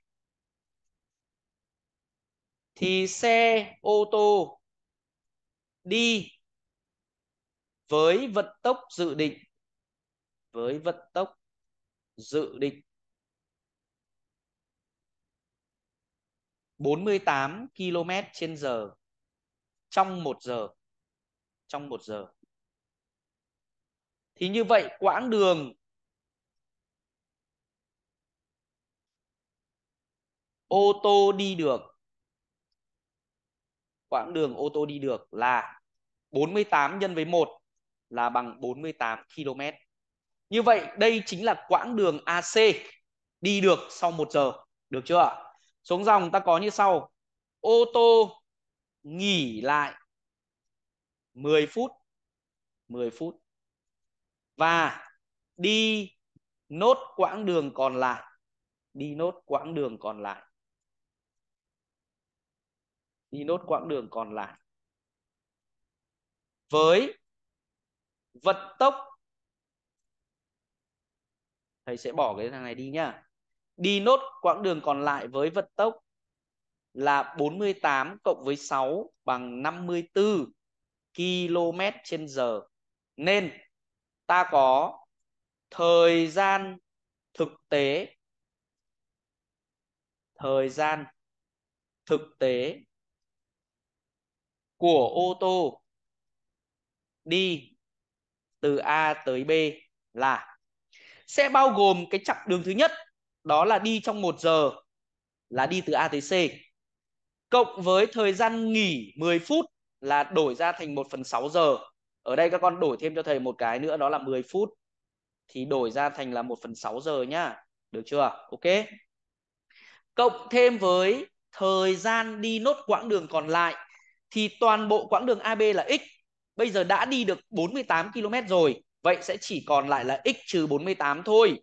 A: thì xe ô tô đi với vận tốc dự định với vận tốc dự định 48 km trên giờ trong một giờ trong một giờ thì như vậy quãng đường ô tô đi được quãng đường ô tô đi được là 48 nhân với 1 là bằng 48 km. Như vậy đây chính là quãng đường AC đi được sau 1 giờ. Được chưa ạ? Xuống dòng ta có như sau. Ô tô nghỉ lại 10 phút. 10 phút. Và đi nốt quãng đường còn lại. Đi nốt quãng đường còn lại. Đi nốt quãng đường còn lại với vận tốc thầy sẽ bỏ cái thằng này đi nhá đi nốt quãng đường còn lại với vận tốc là 48 cộng với 6 bằng 54 km trên giờ nên ta có thời gian thực tế thời gian thực tế của ô tô đi từ A tới B là sẽ bao gồm cái chặng đường thứ nhất đó là đi trong 1 giờ là đi từ A tới C cộng với thời gian nghỉ 10 phút là đổi ra thành 1 phần 6 giờ ở đây các con đổi thêm cho thầy một cái nữa đó là 10 phút thì đổi ra thành là 1 phần 6 giờ nhá được chưa ok cộng thêm với thời gian đi nốt quãng đường còn lại thì toàn bộ quãng đường AB là x Bây giờ đã đi được 48 km rồi, vậy sẽ chỉ còn lại là x trừ 48 thôi.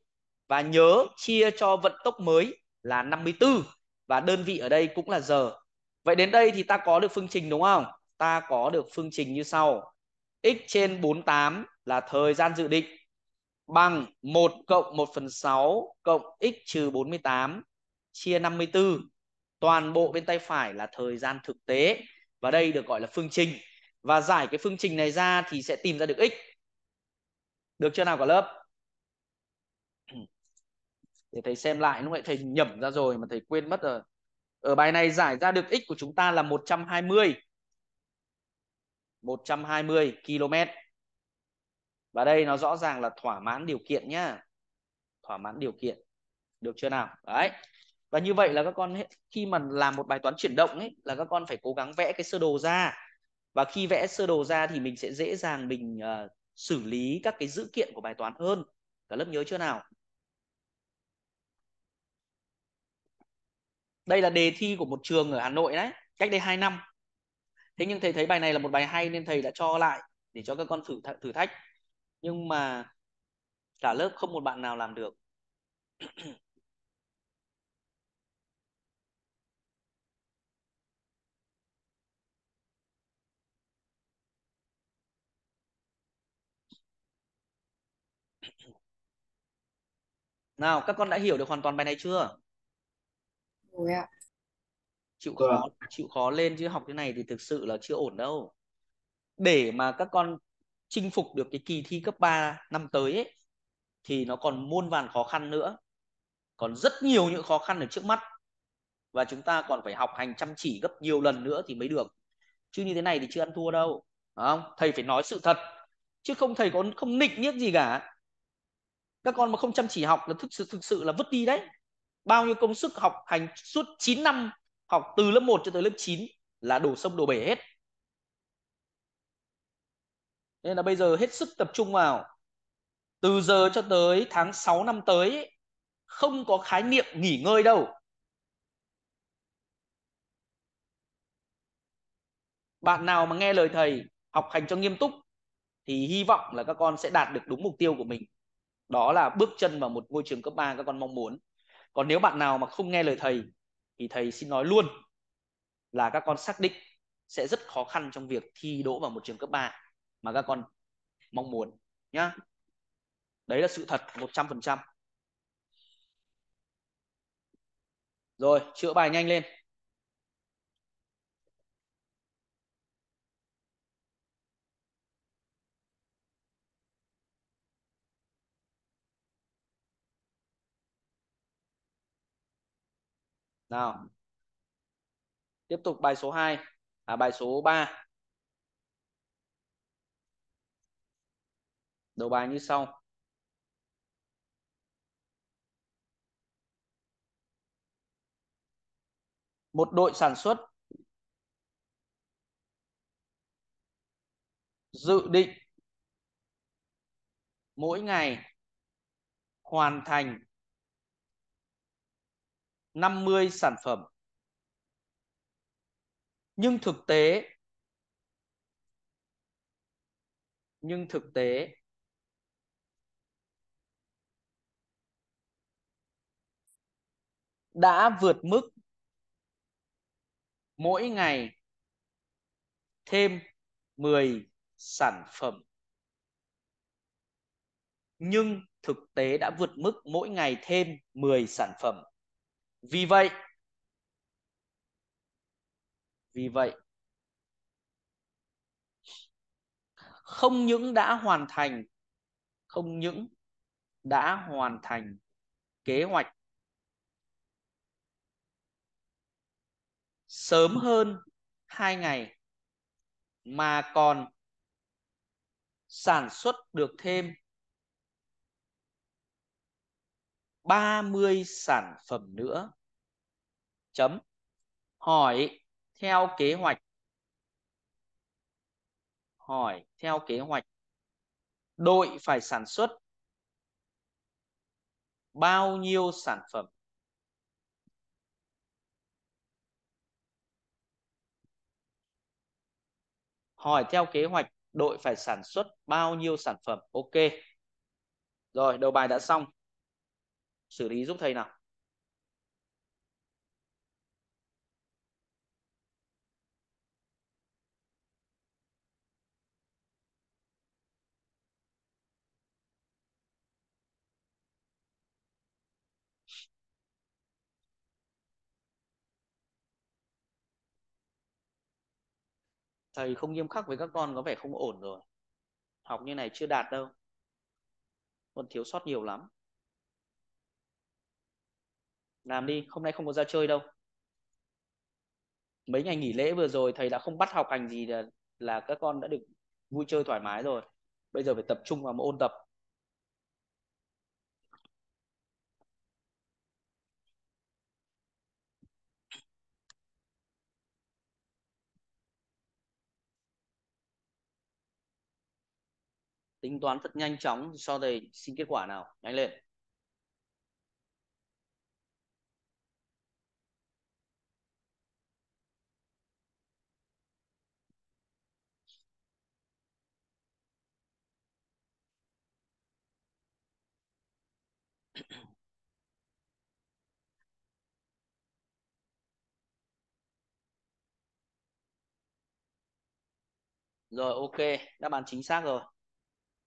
A: Và nhớ chia cho vận tốc mới là 54 và đơn vị ở đây cũng là giờ. Vậy đến đây thì ta có được phương trình đúng không? Ta có được phương trình như sau. x trên 48 là thời gian dự định bằng 1 cộng 1 phần 6 cộng x trừ 48 chia 54. Toàn bộ bên tay phải là thời gian thực tế. Và đây được gọi là phương trình và giải cái phương trình này ra thì sẽ tìm ra được x được chưa nào cả lớp để thầy xem lại lúc nãy thầy nhẩm ra rồi mà thầy quên mất rồi ở bài này giải ra được x của chúng ta là 120 120 km và đây nó rõ ràng là thỏa mãn điều kiện nhá thỏa mãn điều kiện được chưa nào đấy và như vậy là các con khi mà làm một bài toán chuyển động ấy là các con phải cố gắng vẽ cái sơ đồ ra và khi vẽ sơ đồ ra thì mình sẽ dễ dàng mình uh, xử lý các cái dữ kiện của bài toán hơn cả lớp nhớ chưa nào đây là đề thi của một trường ở Hà Nội đấy cách đây 2 năm thế nhưng thầy thấy bài này là một bài hay nên thầy đã cho lại để cho các con thử th thử thách nhưng mà cả lớp không một bạn nào làm được nào các con đã hiểu được hoàn toàn bài này chưa rồi ạ chịu khó chịu khó lên chứ học thế này thì thực sự là chưa ổn đâu để mà các con chinh phục được cái kỳ thi cấp 3 năm tới ấy, thì nó còn muôn vàn khó khăn nữa còn rất nhiều những khó khăn ở trước mắt và chúng ta còn phải học hành chăm chỉ gấp nhiều lần nữa thì mới được chứ như thế này thì chưa ăn thua đâu Đúng không thầy phải nói sự thật chứ không thầy có không nịch nhiếc gì cả các con mà không chăm chỉ học là thực sự thực sự là vứt đi đấy bao nhiêu công sức học hành suốt 9 năm học từ lớp 1 cho tới lớp 9 là đổ sông đổ bể hết nên là bây giờ hết sức tập trung vào từ giờ cho tới tháng 6 năm tới không có khái niệm nghỉ ngơi đâu bạn nào mà nghe lời thầy học hành cho nghiêm túc thì hy vọng là các con sẽ đạt được đúng mục tiêu của mình đó là bước chân vào một ngôi trường cấp 3 các con mong muốn còn nếu bạn nào mà không nghe lời thầy thì thầy xin nói luôn là các con xác định sẽ rất khó khăn trong việc thi đỗ vào một trường cấp 3 mà các con mong muốn nhá đấy là sự thật 100% rồi chữa bài nhanh lên nào tiếp tục bài số 2 à bài số 3 đầu bài như sau một đội sản xuất dự định mỗi ngày hoàn thành 50 sản phẩm. Nhưng thực tế nhưng thực tế đã vượt mức mỗi ngày thêm 10 sản phẩm. Nhưng thực tế đã vượt mức mỗi ngày thêm 10 sản phẩm vì vậy vì vậy không những đã hoàn thành không những đã hoàn thành kế hoạch sớm hơn hai ngày mà còn sản xuất được thêm 30 sản phẩm nữa. Chấm. Hỏi theo kế hoạch. Hỏi theo kế hoạch. Đội phải sản xuất bao nhiêu sản phẩm? Hỏi theo kế hoạch đội phải sản xuất bao nhiêu sản phẩm? Ok. Rồi, đầu bài đã xong xử lý giúp thầy nào thầy không nghiêm khắc với các con có vẻ không ổn rồi học như này chưa đạt đâu còn thiếu sót nhiều lắm làm đi hôm nay không có ra chơi đâu mấy ngày nghỉ lễ vừa rồi thầy đã không bắt học hành gì là, là các con đã được vui chơi thoải mái rồi bây giờ phải tập trung vào ôn tập tính toán thật nhanh chóng cho thầy xin kết quả nào nhanh lên Rồi ok, đáp án chính xác rồi.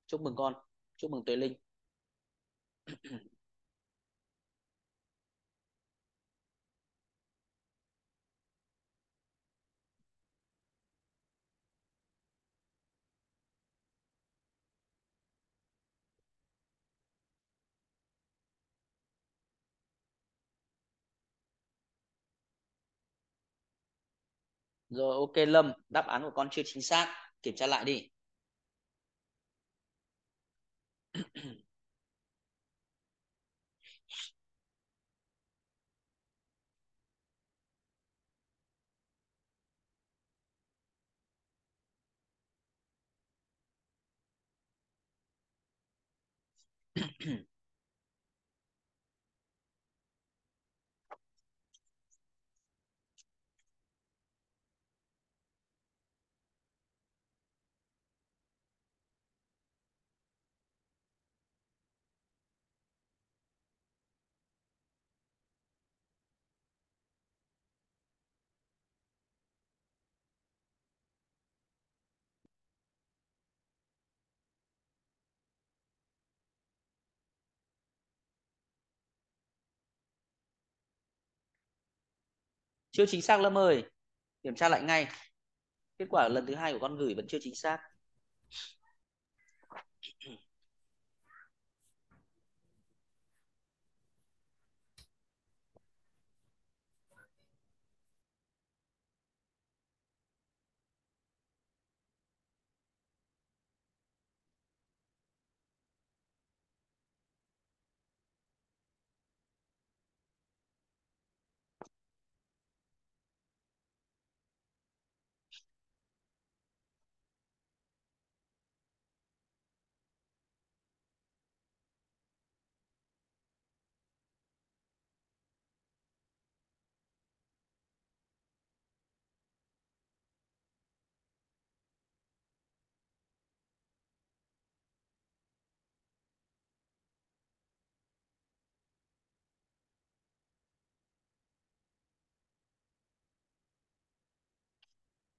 A: Chúc mừng con, chúc mừng Tuệ Linh. Rồi ok Lâm, đáp án của con chưa chính xác kiểm tra lại đi chưa chính xác Lâm ơi kiểm tra lại ngay kết quả lần thứ hai của con gửi vẫn chưa chính xác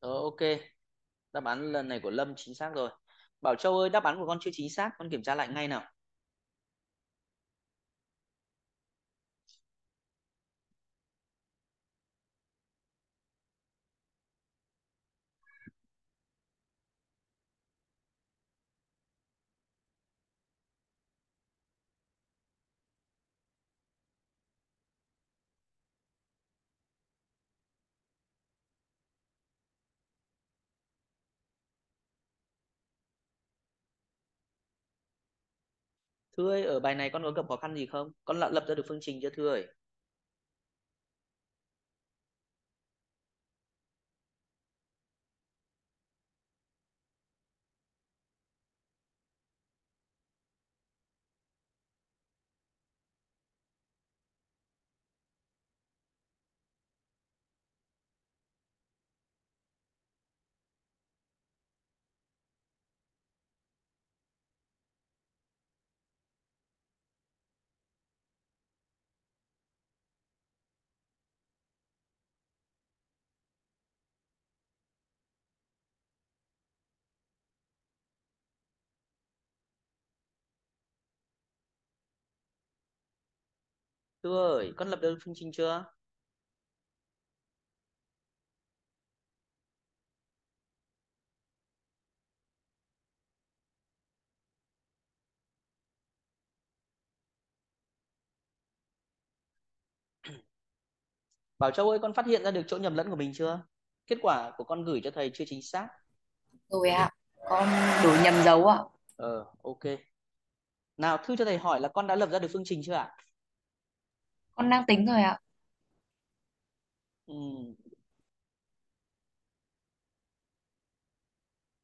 A: Rồi ờ, ok. Đáp án lần này của Lâm chính xác rồi. Bảo Châu ơi, đáp án của con chưa chính xác, con kiểm tra lại ngay nào. thưa ơi ở bài này con có gặp khó khăn gì không con lập ra được phương trình chưa thưa ơi Thư ơi, con lập được phương trình chưa? Bảo Châu ơi, con phát hiện ra được chỗ nhầm lẫn của mình chưa? Kết quả của con gửi cho thầy chưa chính xác. Rồi ạ, à, con đổi nhầm dấu ạ. À? Ờ, ok. Nào, Thư cho thầy hỏi là con đã lập ra được phương trình chưa ạ? À?
C: Con đang tính rồi ạ.
A: Ừ.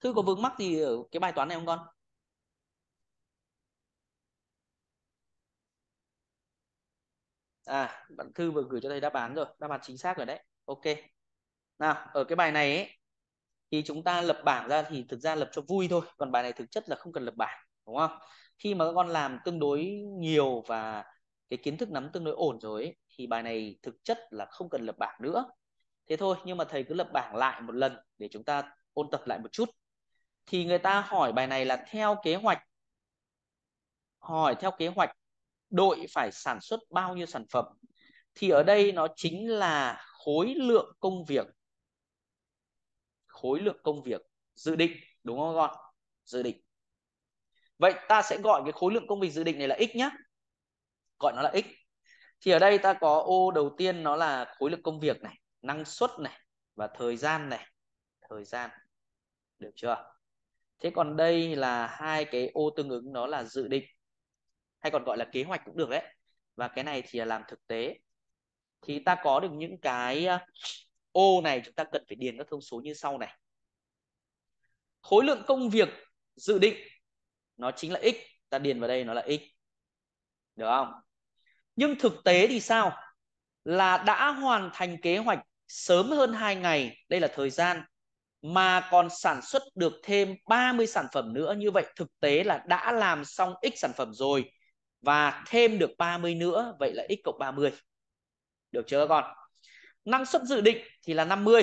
A: Thư có vướng mắc gì ở cái bài toán này không con? À, bạn Thư vừa gửi cho thầy đáp án rồi, đáp án chính xác rồi đấy. Ok. Nào, ở cái bài này ấy, thì chúng ta lập bảng ra thì thực ra lập cho vui thôi, còn bài này thực chất là không cần lập bảng, đúng không? Khi mà các con làm tương đối nhiều và cái kiến thức nắm tương đối ổn rồi ấy, thì bài này thực chất là không cần lập bảng nữa thế thôi nhưng mà thầy cứ lập bảng lại một lần để chúng ta ôn tập lại một chút thì người ta hỏi bài này là theo kế hoạch hỏi theo kế hoạch đội phải sản xuất bao nhiêu sản phẩm thì ở đây nó chính là khối lượng công việc khối lượng công việc dự định đúng không các con dự định vậy ta sẽ gọi cái khối lượng công việc dự định này là x nhé gọi nó là x thì ở đây ta có ô đầu tiên nó là khối lượng công việc này năng suất này và thời gian này thời gian được chưa thế còn đây là hai cái ô tương ứng nó là dự định hay còn gọi là kế hoạch cũng được đấy và cái này thì là làm thực tế thì ta có được những cái à, ô này chúng ta cần phải điền các thông số như sau này khối lượng công việc dự định nó chính là x ta điền vào đây nó là x được không nhưng thực tế thì sao là đã hoàn thành kế hoạch sớm hơn 2 ngày đây là thời gian mà còn sản xuất được thêm 30 sản phẩm nữa như vậy thực tế là đã làm xong x sản phẩm rồi và thêm được 30 nữa vậy là x cộng 30 được chưa các con năng suất dự định thì là 50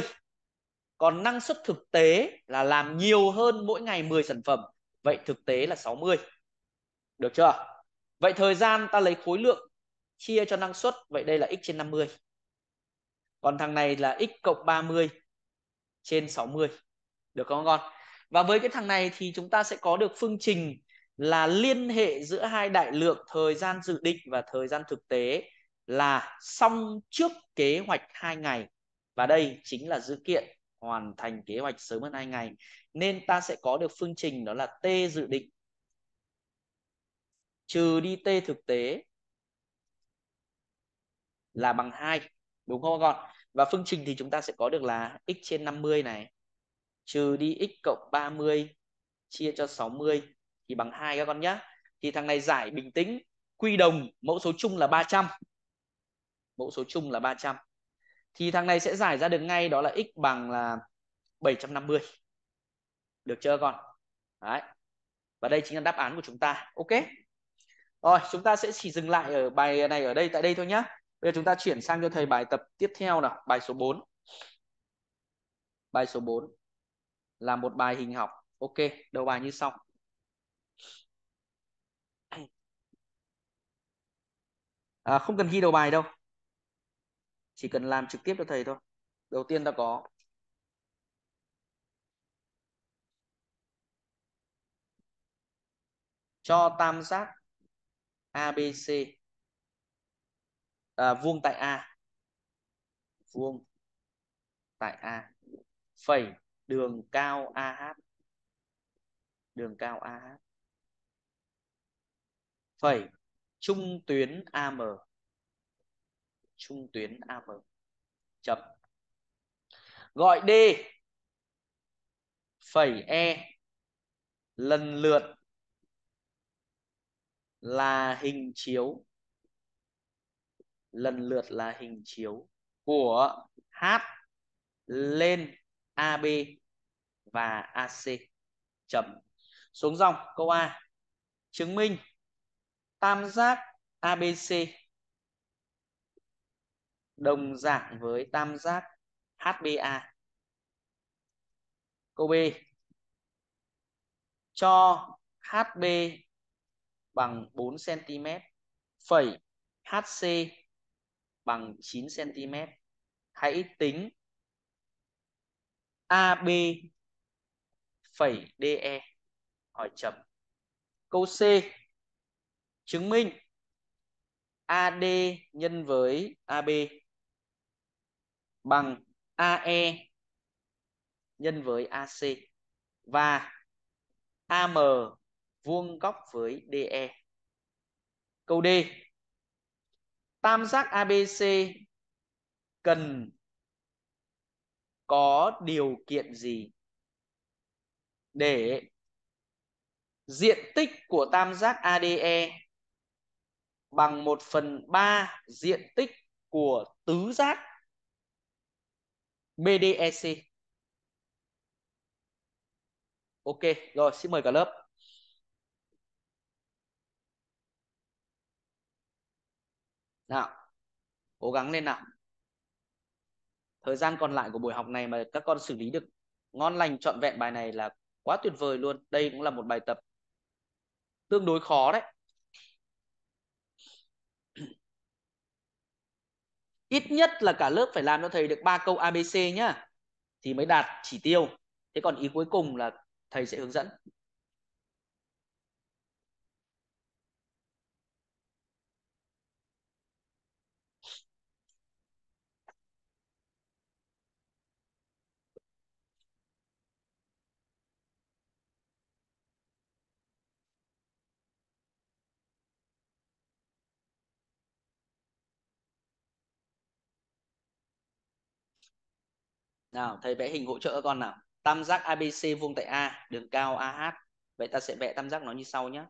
A: còn năng suất thực tế là làm nhiều hơn mỗi ngày 10 sản phẩm vậy thực tế là 60 được chưa vậy thời gian ta lấy khối lượng chia cho năng suất vậy đây là x trên 50 còn thằng này là x cộng 30 trên 60 được không con và với cái thằng này thì chúng ta sẽ có được phương trình là liên hệ giữa hai đại lượng thời gian dự định và thời gian thực tế là xong trước kế hoạch 2 ngày và đây chính là dữ kiện hoàn thành kế hoạch sớm hơn 2 ngày nên ta sẽ có được phương trình đó là t dự định trừ đi t thực tế là bằng 2 đúng không các con và phương trình thì chúng ta sẽ có được là x trên 50 này trừ đi x cộng 30 chia cho 60 thì bằng 2 các con nhé thì thằng này giải bình tĩnh quy đồng mẫu số chung là 300 mẫu số chung là 300 thì thằng này sẽ giải ra được ngay đó là x bằng là 750 được chưa con đấy và đây chính là đáp án của chúng ta ok rồi chúng ta sẽ chỉ dừng lại ở bài này ở đây tại đây thôi nhé Bây giờ chúng ta chuyển sang cho thầy bài tập tiếp theo nào, bài số 4. Bài số 4 là một bài hình học. Ok, đầu bài như sau. À, không cần ghi đầu bài đâu. Chỉ cần làm trực tiếp cho thầy thôi. Đầu tiên ta có cho tam giác ABC à, vuông tại A vuông tại A phẩy đường cao AH đường cao AH phẩy trung tuyến AM trung tuyến AM chấm gọi D phẩy E lần lượt là hình chiếu lần lượt là hình chiếu của H lên AB và AC chấm xuống dòng câu A chứng minh tam giác ABC đồng dạng với tam giác HBA câu B cho HB bằng 4 cm phẩy HC bằng 9 cm. Hãy tính AB phẩy DE hỏi chấm. Câu C chứng minh AD nhân với AB bằng AE nhân với AC và AM vuông góc với DE. Câu D tam giác ABC cần có điều kiện gì để diện tích của tam giác ADE bằng 1 phần 3 diện tích của tứ giác BDEC. Ok, rồi xin mời cả lớp. nào cố gắng lên nào thời gian còn lại của buổi học này mà các con xử lý được ngon lành trọn vẹn bài này là quá tuyệt vời luôn đây cũng là một bài tập tương đối khó đấy ít nhất là cả lớp phải làm cho thầy được ba câu abc nhá thì mới đạt chỉ tiêu thế còn ý cuối cùng là thầy sẽ hướng dẫn nào thầy vẽ hình hỗ trợ con nào tam giác abc vuông tại a đường cao ah vậy ta sẽ vẽ tam giác nó như sau nhé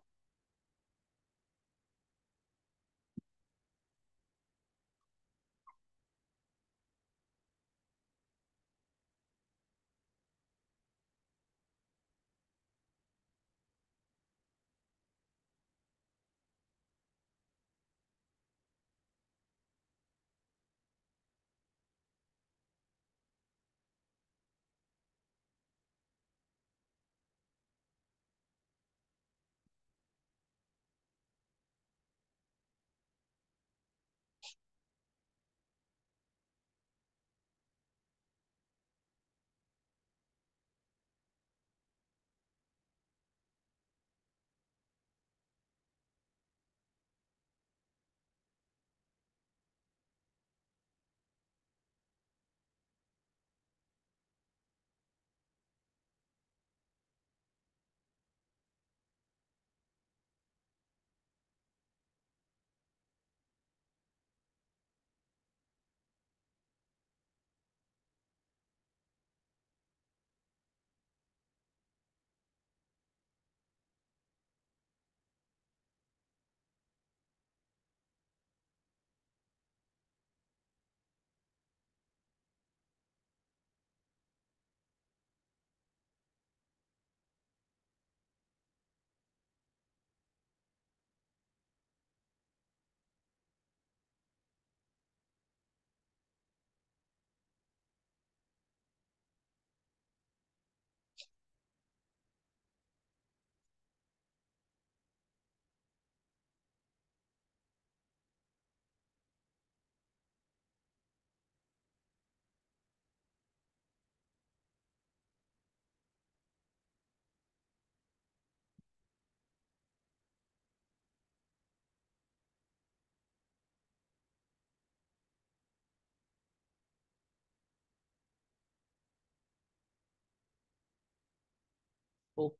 A: Ok,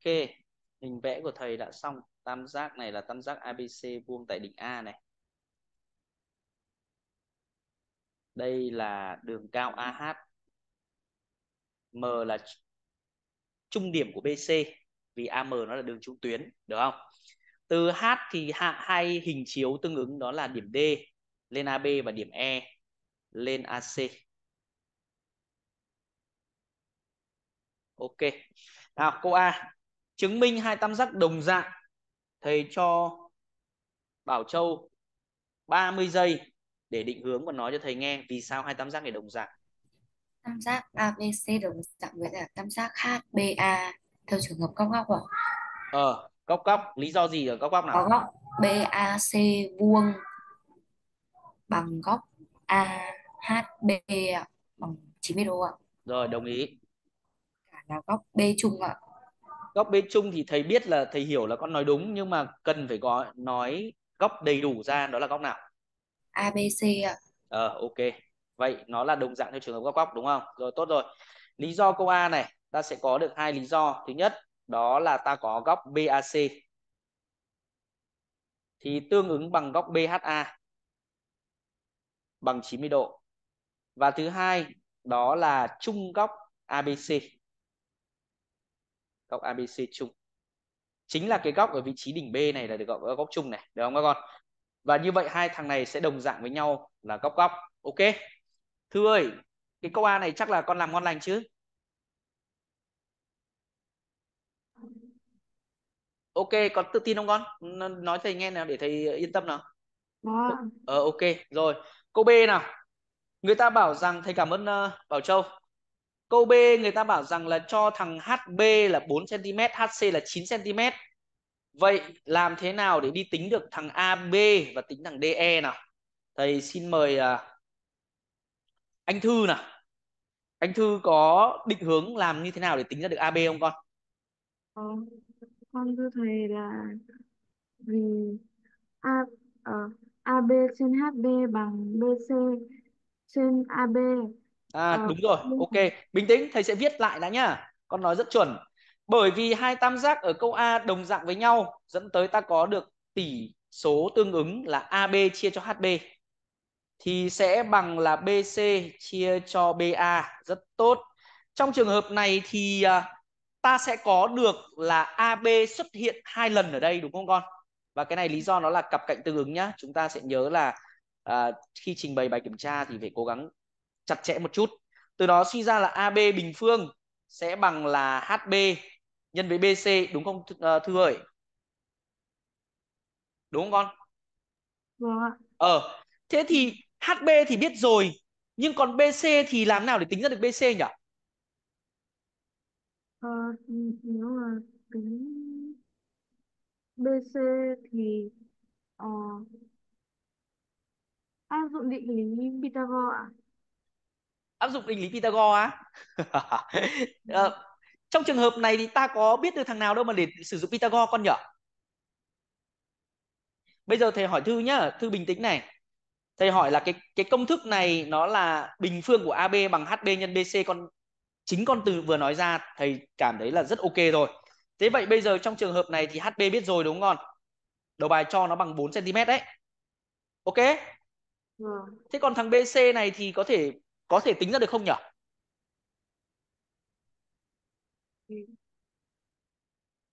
A: hình vẽ của thầy đã xong. Tam giác này là tam giác ABC vuông tại đỉnh A này. Đây là đường cao AH. M là trung điểm của BC vì AM nó là đường trung tuyến, được không? Từ H thì hạ hai hình chiếu tương ứng đó là điểm D lên AB và điểm E lên AC. Ok nào câu a chứng minh hai tam giác đồng dạng thầy cho bảo châu 30 giây để định hướng và nói cho thầy nghe vì sao hai tam giác này đồng dạng
B: tam giác abc đồng dạng với cả tam giác hba theo trường hợp góc góc ạ
A: ờ góc góc lý do gì ở góc góc nào có góc
B: bac vuông bằng góc ahb bằng
A: 90 độ ạ rồi đồng ý là
B: góc B chung ạ
A: góc B chung thì thầy biết là thầy hiểu là con nói đúng nhưng mà cần phải gọi nói góc đầy đủ ra đó là góc nào
B: ABC ạ
A: ờ à, ok vậy nó là đồng dạng theo trường hợp góc góc đúng không rồi tốt rồi lý do câu A này ta sẽ có được hai lý do thứ nhất đó là ta có góc BAC thì tương ứng bằng góc BHA bằng 90 độ. Và thứ hai đó là chung góc ABC góc ABC chung chính là cái góc ở vị trí đỉnh B này là được gọi là góc chung này được không các con và như vậy hai thằng này sẽ đồng dạng với nhau là góc góc ok Thưa ơi cái câu A này chắc là con làm ngon lành chứ ok con tự tin không con nói thầy nghe nào để thầy yên tâm nào ờ ok rồi câu B nào người ta bảo rằng thầy cảm ơn uh, Bảo Châu Câu B người ta bảo rằng là cho thằng HB là 4 cm, HC là 9 cm. Vậy làm thế nào để đi tính được thằng AB và tính thằng DE nào? Thầy xin mời à, anh Thư nào. Anh Thư có định hướng làm như thế nào để tính ra được AB không con?
B: Ờ, con thưa thầy là vì A, uh, ờ, AB trên HB bằng BC trên AB
A: à, à đúng rồi ok bình tĩnh thầy sẽ viết lại đã nhá con nói rất chuẩn bởi vì hai tam giác ở câu A đồng dạng với nhau dẫn tới ta có được tỷ số tương ứng là AB chia cho HB thì sẽ bằng là BC chia cho BA rất tốt trong trường hợp này thì à, ta sẽ có được là AB xuất hiện hai lần ở đây đúng không con và cái này lý do nó là cặp cạnh tương ứng nhá chúng ta sẽ nhớ là à, khi trình bày bài kiểm tra thì phải cố gắng chặt chẽ một chút từ đó suy ra là AB bình phương sẽ bằng là HB nhân với BC đúng không ờ, Thư ơi đúng không con vâng ạ ờ thế thì HB thì biết rồi nhưng còn BC thì làm nào để tính ra được BC nhỉ
B: ờ, nếu mà tính BC thì uh,
A: áp dụng định lý Pythagore ạ áp dụng định lý Pythagore á à, trong trường hợp này thì ta có biết được thằng nào đâu mà để sử dụng Pythagore con nhở bây giờ thầy hỏi thư nhá thư bình tĩnh này thầy hỏi là cái cái công thức này nó là bình phương của AB bằng HB nhân BC con chính con từ vừa nói ra thầy cảm thấy là rất ok rồi thế vậy bây giờ trong trường hợp này thì HB biết rồi đúng không con đầu bài cho nó bằng 4 cm đấy ok ừ. thế còn thằng BC này thì có thể có thể tính ra được không nhỉ ừ.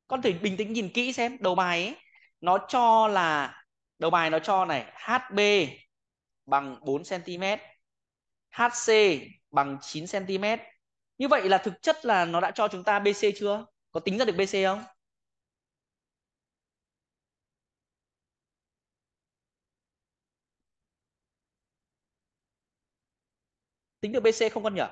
A: con thể bình tĩnh nhìn kỹ xem đầu bài ấy, nó cho là đầu bài nó cho này HB bằng 4 cm HC bằng 9 cm như vậy là thực chất là nó đã cho chúng ta BC chưa có tính ra được BC không tính được bc không con nhỉ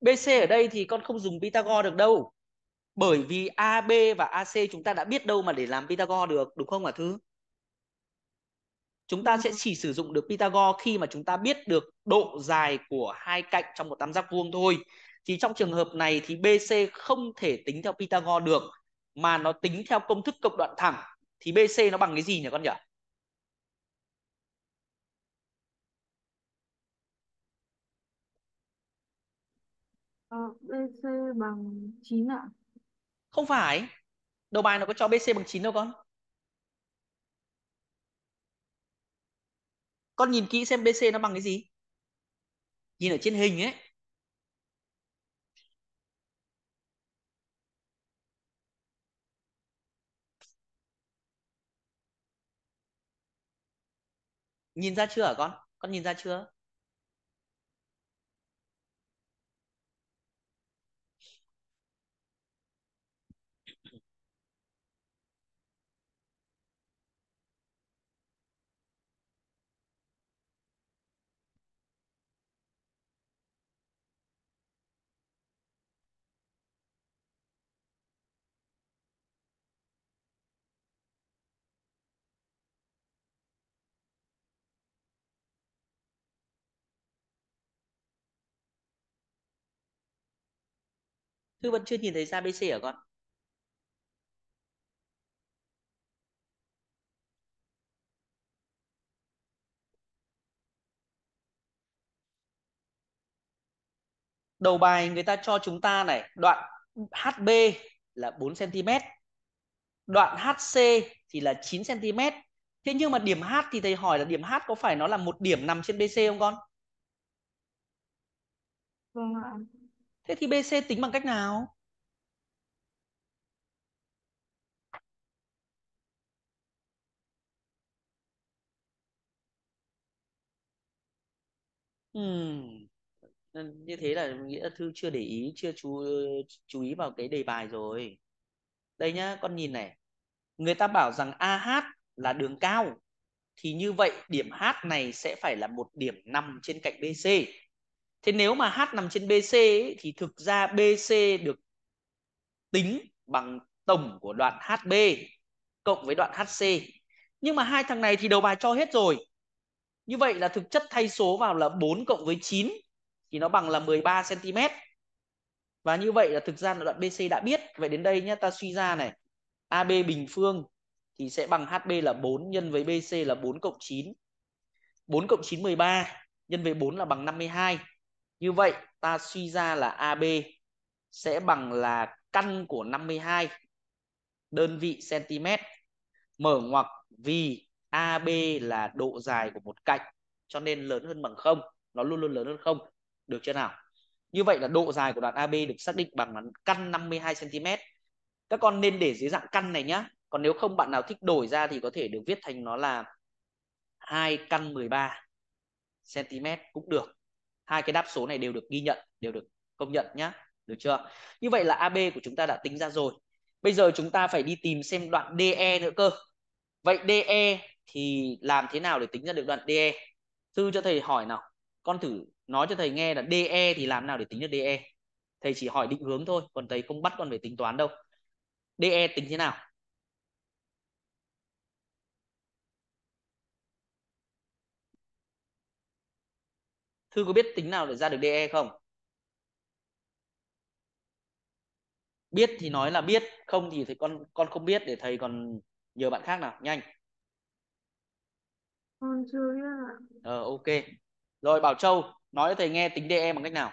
A: BC ở đây thì con không dùng Pythagore được đâu. Bởi vì AB và AC chúng ta đã biết đâu mà để làm Pythagore được, đúng không ạ Thư? chúng ta sẽ chỉ sử dụng được Pythagore khi mà chúng ta biết được độ dài của hai cạnh trong một tam giác vuông thôi. Thì trong trường hợp này thì BC không thể tính theo Pythagore được mà nó tính theo công thức cộng đoạn thẳng. Thì BC nó bằng cái gì nhỉ con nhỉ? Ờ, BC bằng 9 ạ. À? Không phải. Đầu bài nó có cho BC bằng 9 đâu con. con nhìn kỹ xem bc nó bằng cái gì nhìn ở trên hình ấy nhìn ra chưa hả con con nhìn ra chưa thư vẫn chưa nhìn thấy ra bc ở con đầu bài người ta cho chúng ta này đoạn HB là 4 cm. Đoạn HC thì là 9 cm. Thế nhưng mà điểm H thì thầy hỏi là điểm H có phải nó là một điểm nằm trên BC không con? Vâng ạ. Thế thì BC tính bằng cách nào? Hmm. Như thế là nghĩa Thư chưa để ý, chưa chú chú ý vào cái đề bài rồi. Đây nhá, con nhìn này. Người ta bảo rằng AH là đường cao thì như vậy điểm H này sẽ phải là một điểm nằm trên cạnh BC thế nếu mà h nằm trên bc ấy, thì thực ra bc được tính bằng tổng của đoạn hb cộng với đoạn hc nhưng mà hai thằng này thì đầu bài cho hết rồi như vậy là thực chất thay số vào là 4 cộng với 9 thì nó bằng là 13 cm. Và như vậy là thực ra là đoạn BC đã biết. Vậy đến đây nhé, ta suy ra này. AB bình phương thì sẽ bằng HB là 4 nhân với BC là 4 cộng 9. 4 cộng 9 13 nhân với 4 là bằng 52. Như vậy ta suy ra là AB sẽ bằng là căn của 52 đơn vị cm mở ngoặc vì AB là độ dài của một cạnh cho nên lớn hơn bằng không nó luôn luôn lớn hơn không được chưa nào như vậy là độ dài của đoạn AB được xác định bằng là căn 52 cm các con nên để dưới dạng căn này nhá còn nếu không bạn nào thích đổi ra thì có thể được viết thành nó là 2 căn 13 cm cũng được hai cái đáp số này đều được ghi nhận đều được công nhận nhá được chưa như vậy là ab của chúng ta đã tính ra rồi bây giờ chúng ta phải đi tìm xem đoạn de nữa cơ vậy de thì làm thế nào để tính ra được đoạn de thư cho thầy hỏi nào con thử nói cho thầy nghe là de thì làm nào để tính được de thầy chỉ hỏi định hướng thôi còn thầy không bắt con phải tính toán đâu de tính thế nào thư có biết tính nào để ra được DE không biết thì nói là biết không thì thầy con con không biết để thầy còn nhờ bạn khác nào nhanh
C: con chưa biết ạ
A: ờ ok rồi bảo châu nói cho thầy nghe tính DE bằng cách nào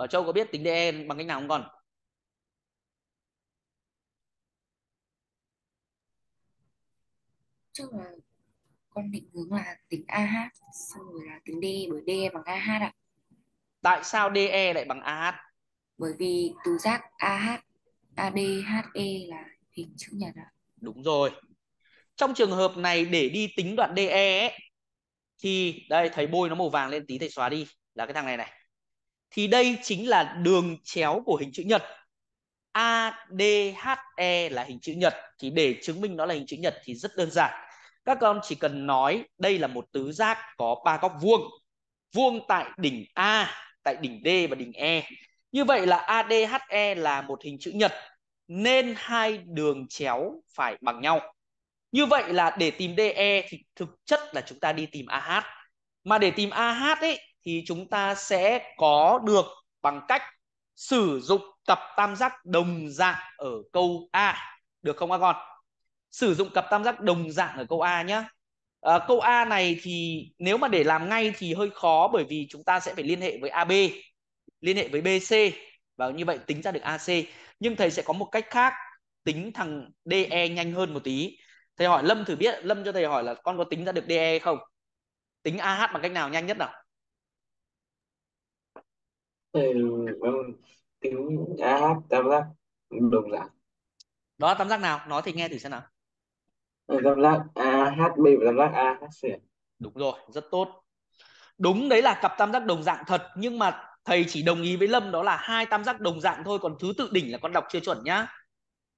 A: Bảo Châu có biết tính DE bằng cách nào không con?
C: trước
B: là
A: con định hướng là tính AH xong rồi là tính D bởi D bằng AH ạ. À. Tại sao DE lại bằng AH? Bởi vì tứ giác AH ADHE là hình chữ nhật ạ. À. Đúng rồi. Trong trường hợp này để đi tính đoạn DE ấy, thì đây thầy bôi nó màu vàng lên tí thầy xóa đi là cái thằng này này. Thì đây chính là đường chéo của hình chữ nhật ADHE là hình chữ nhật thì để chứng minh nó là hình chữ nhật thì rất đơn giản. Các con chỉ cần nói đây là một tứ giác có ba góc vuông. Vuông tại đỉnh A, tại đỉnh D và đỉnh E. Như vậy là ADHE là một hình chữ nhật nên hai đường chéo phải bằng nhau. Như vậy là để tìm DE thì thực chất là chúng ta đi tìm AH. Mà để tìm AH ấy thì chúng ta sẽ có được bằng cách sử dụng cặp tam giác đồng dạng ở câu A được không các con? Sử dụng cặp tam giác đồng dạng ở câu A nhé. À, câu A này thì nếu mà để làm ngay thì hơi khó bởi vì chúng ta sẽ phải liên hệ với AB, liên hệ với BC và như vậy tính ra được AC. Nhưng thầy sẽ có một cách khác tính thằng DE nhanh hơn một tí. Thầy hỏi Lâm thử biết, Lâm cho thầy hỏi là con có tính ra được DE không? Tính AH bằng cách nào nhanh nhất nào?
C: ừ, vâng. tính tiếng đã tam giác đồng dạng
A: đó tam giác nào nói thì nghe thử xem nào
C: ừ, tam giác a h b và tam giác a h c
A: đúng rồi rất tốt đúng đấy là cặp tam giác đồng dạng thật nhưng mà thầy chỉ đồng ý với Lâm đó là hai tam giác đồng dạng thôi còn thứ tự đỉnh là con đọc chưa chuẩn nhá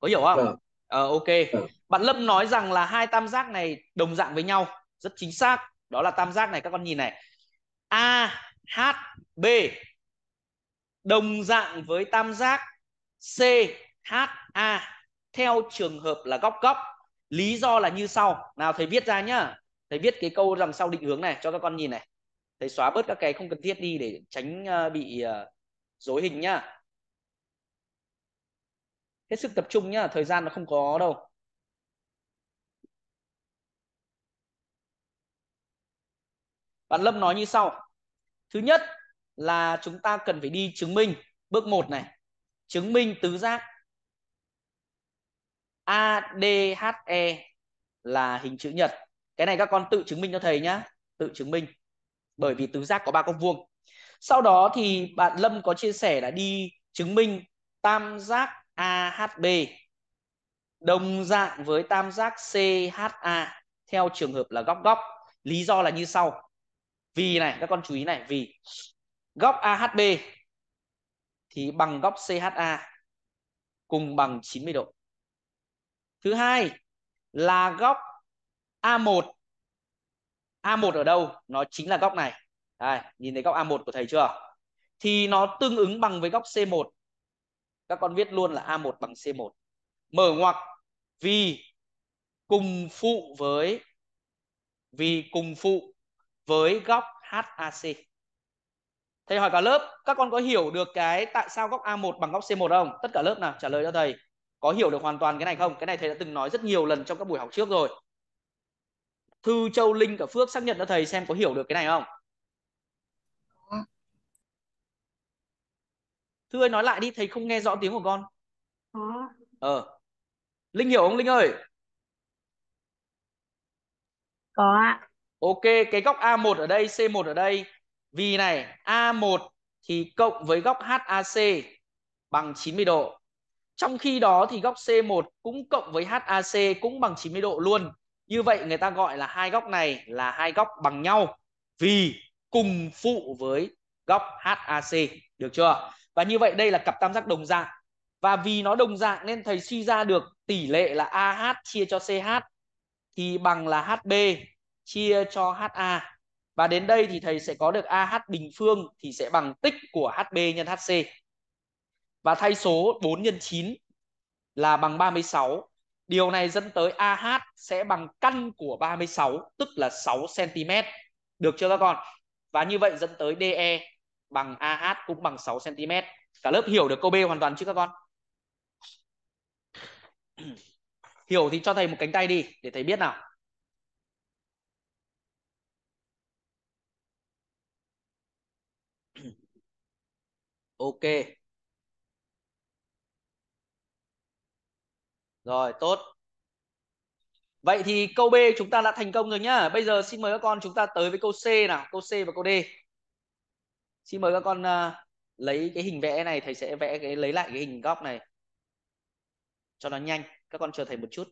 A: có hiểu không vâng. ờ, ok vâng. bạn Lâm nói rằng là hai tam giác này đồng dạng với nhau rất chính xác đó là tam giác này các con nhìn này A H B đồng dạng với tam giác CHA theo trường hợp là góc góc. Lý do là như sau. Nào thầy viết ra nhá. Thầy viết cái câu đằng sau định hướng này cho các con nhìn này. Thầy xóa bớt các cái không cần thiết đi để tránh ờ, bị dối ờ, hình nhá. Hết sức tập trung nhá, thời gian nó không có đâu. Bạn Lâm nói như sau. Thứ nhất, là chúng ta cần phải đi chứng minh bước 1 này chứng minh tứ giác ADHE là hình chữ nhật cái này các con tự chứng minh cho thầy nhá tự chứng minh bởi vì tứ giác có ba góc vuông sau đó thì bạn Lâm có chia sẻ là đi chứng minh tam giác AHB đồng dạng với tam giác CHA theo trường hợp là góc góc lý do là như sau vì này các con chú ý này vì góc AHB thì bằng góc CHA cùng bằng 90 độ. Thứ hai là góc A1. A1 ở đâu? Nó chính là góc này. Đây, nhìn thấy góc A1 của thầy chưa? Thì nó tương ứng bằng với góc C1. Các con viết luôn là A1 bằng C1. Mở ngoặc vì cùng phụ với vì cùng phụ với góc HAC thầy hỏi cả lớp các con có hiểu được cái tại sao góc a1 bằng góc c1 không tất cả lớp nào trả lời cho thầy có hiểu được hoàn toàn cái này không cái này thầy đã từng nói rất nhiều lần trong các buổi học trước rồi thư châu linh cả phước xác nhận cho thầy xem có hiểu được cái này không thư ơi nói lại đi thầy không nghe rõ tiếng của con ờ linh hiểu không linh ơi có ạ ok cái góc a1 ở đây c1 ở đây vì này A1 thì cộng với góc HAC bằng 90 độ. Trong khi đó thì góc C1 cũng cộng với HAC cũng bằng 90 độ luôn. Như vậy người ta gọi là hai góc này là hai góc bằng nhau vì cùng phụ với góc HAC. Được chưa? Và như vậy đây là cặp tam giác đồng dạng. Và vì nó đồng dạng nên thầy suy ra được tỷ lệ là AH chia cho CH thì bằng là HB chia cho HA và đến đây thì thầy sẽ có được AH bình phương thì sẽ bằng tích của HB nhân HC. Và thay số 4 nhân 9 là bằng 36. Điều này dẫn tới AH sẽ bằng căn của 36 tức là 6 cm. Được chưa các con? Và như vậy dẫn tới DE bằng AH cũng bằng 6 cm. Cả lớp hiểu được câu B hoàn toàn chứ các con? hiểu thì cho thầy một cánh tay đi để thầy biết nào. ok rồi tốt vậy thì câu b chúng ta đã thành công rồi nhá bây giờ xin mời các con chúng ta tới với câu c nào câu c và câu d xin mời các con uh, lấy cái hình vẽ này thầy sẽ vẽ cái lấy lại cái hình góc này cho nó nhanh các con chờ thầy một chút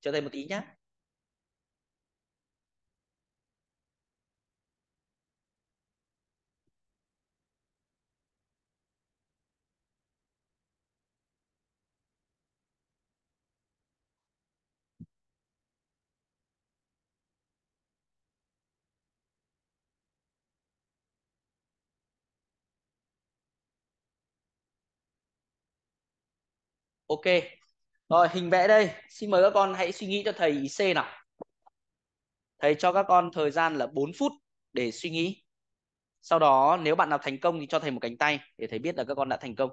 A: chờ thầy một tí nhá. ok rồi hình vẽ đây xin mời các con hãy suy nghĩ cho thầy ý c nào thầy cho các con thời gian là 4 phút để suy nghĩ sau đó nếu bạn nào thành công thì cho thầy một cánh tay để thầy biết là các con đã thành công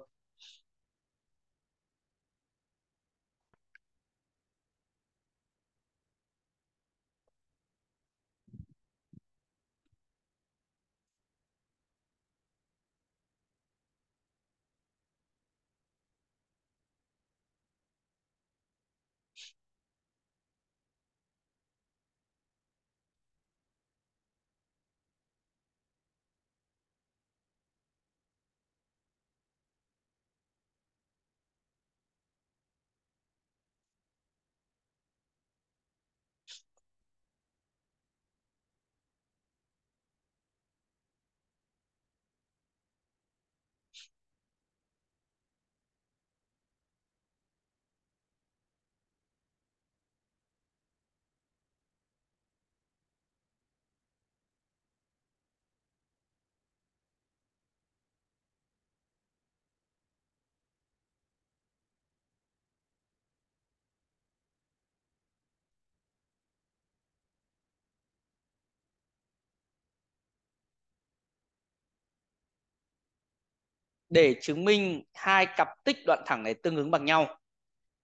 A: để chứng minh hai cặp tích đoạn thẳng này tương ứng bằng nhau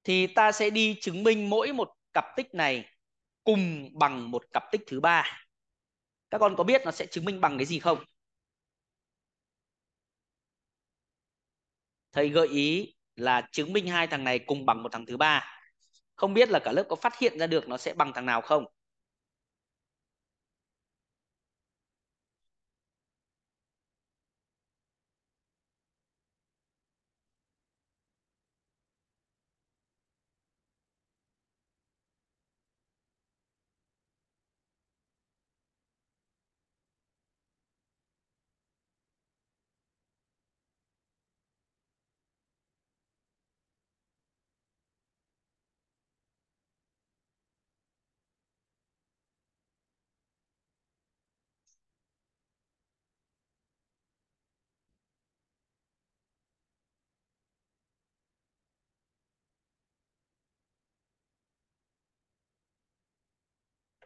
A: thì ta sẽ đi chứng minh mỗi một cặp tích này cùng bằng một cặp tích thứ ba. Các con có biết nó sẽ chứng minh bằng cái gì không? Thầy gợi ý là chứng minh hai thằng này cùng bằng một thằng thứ ba. Không biết là cả lớp có phát hiện ra được nó sẽ bằng thằng nào không?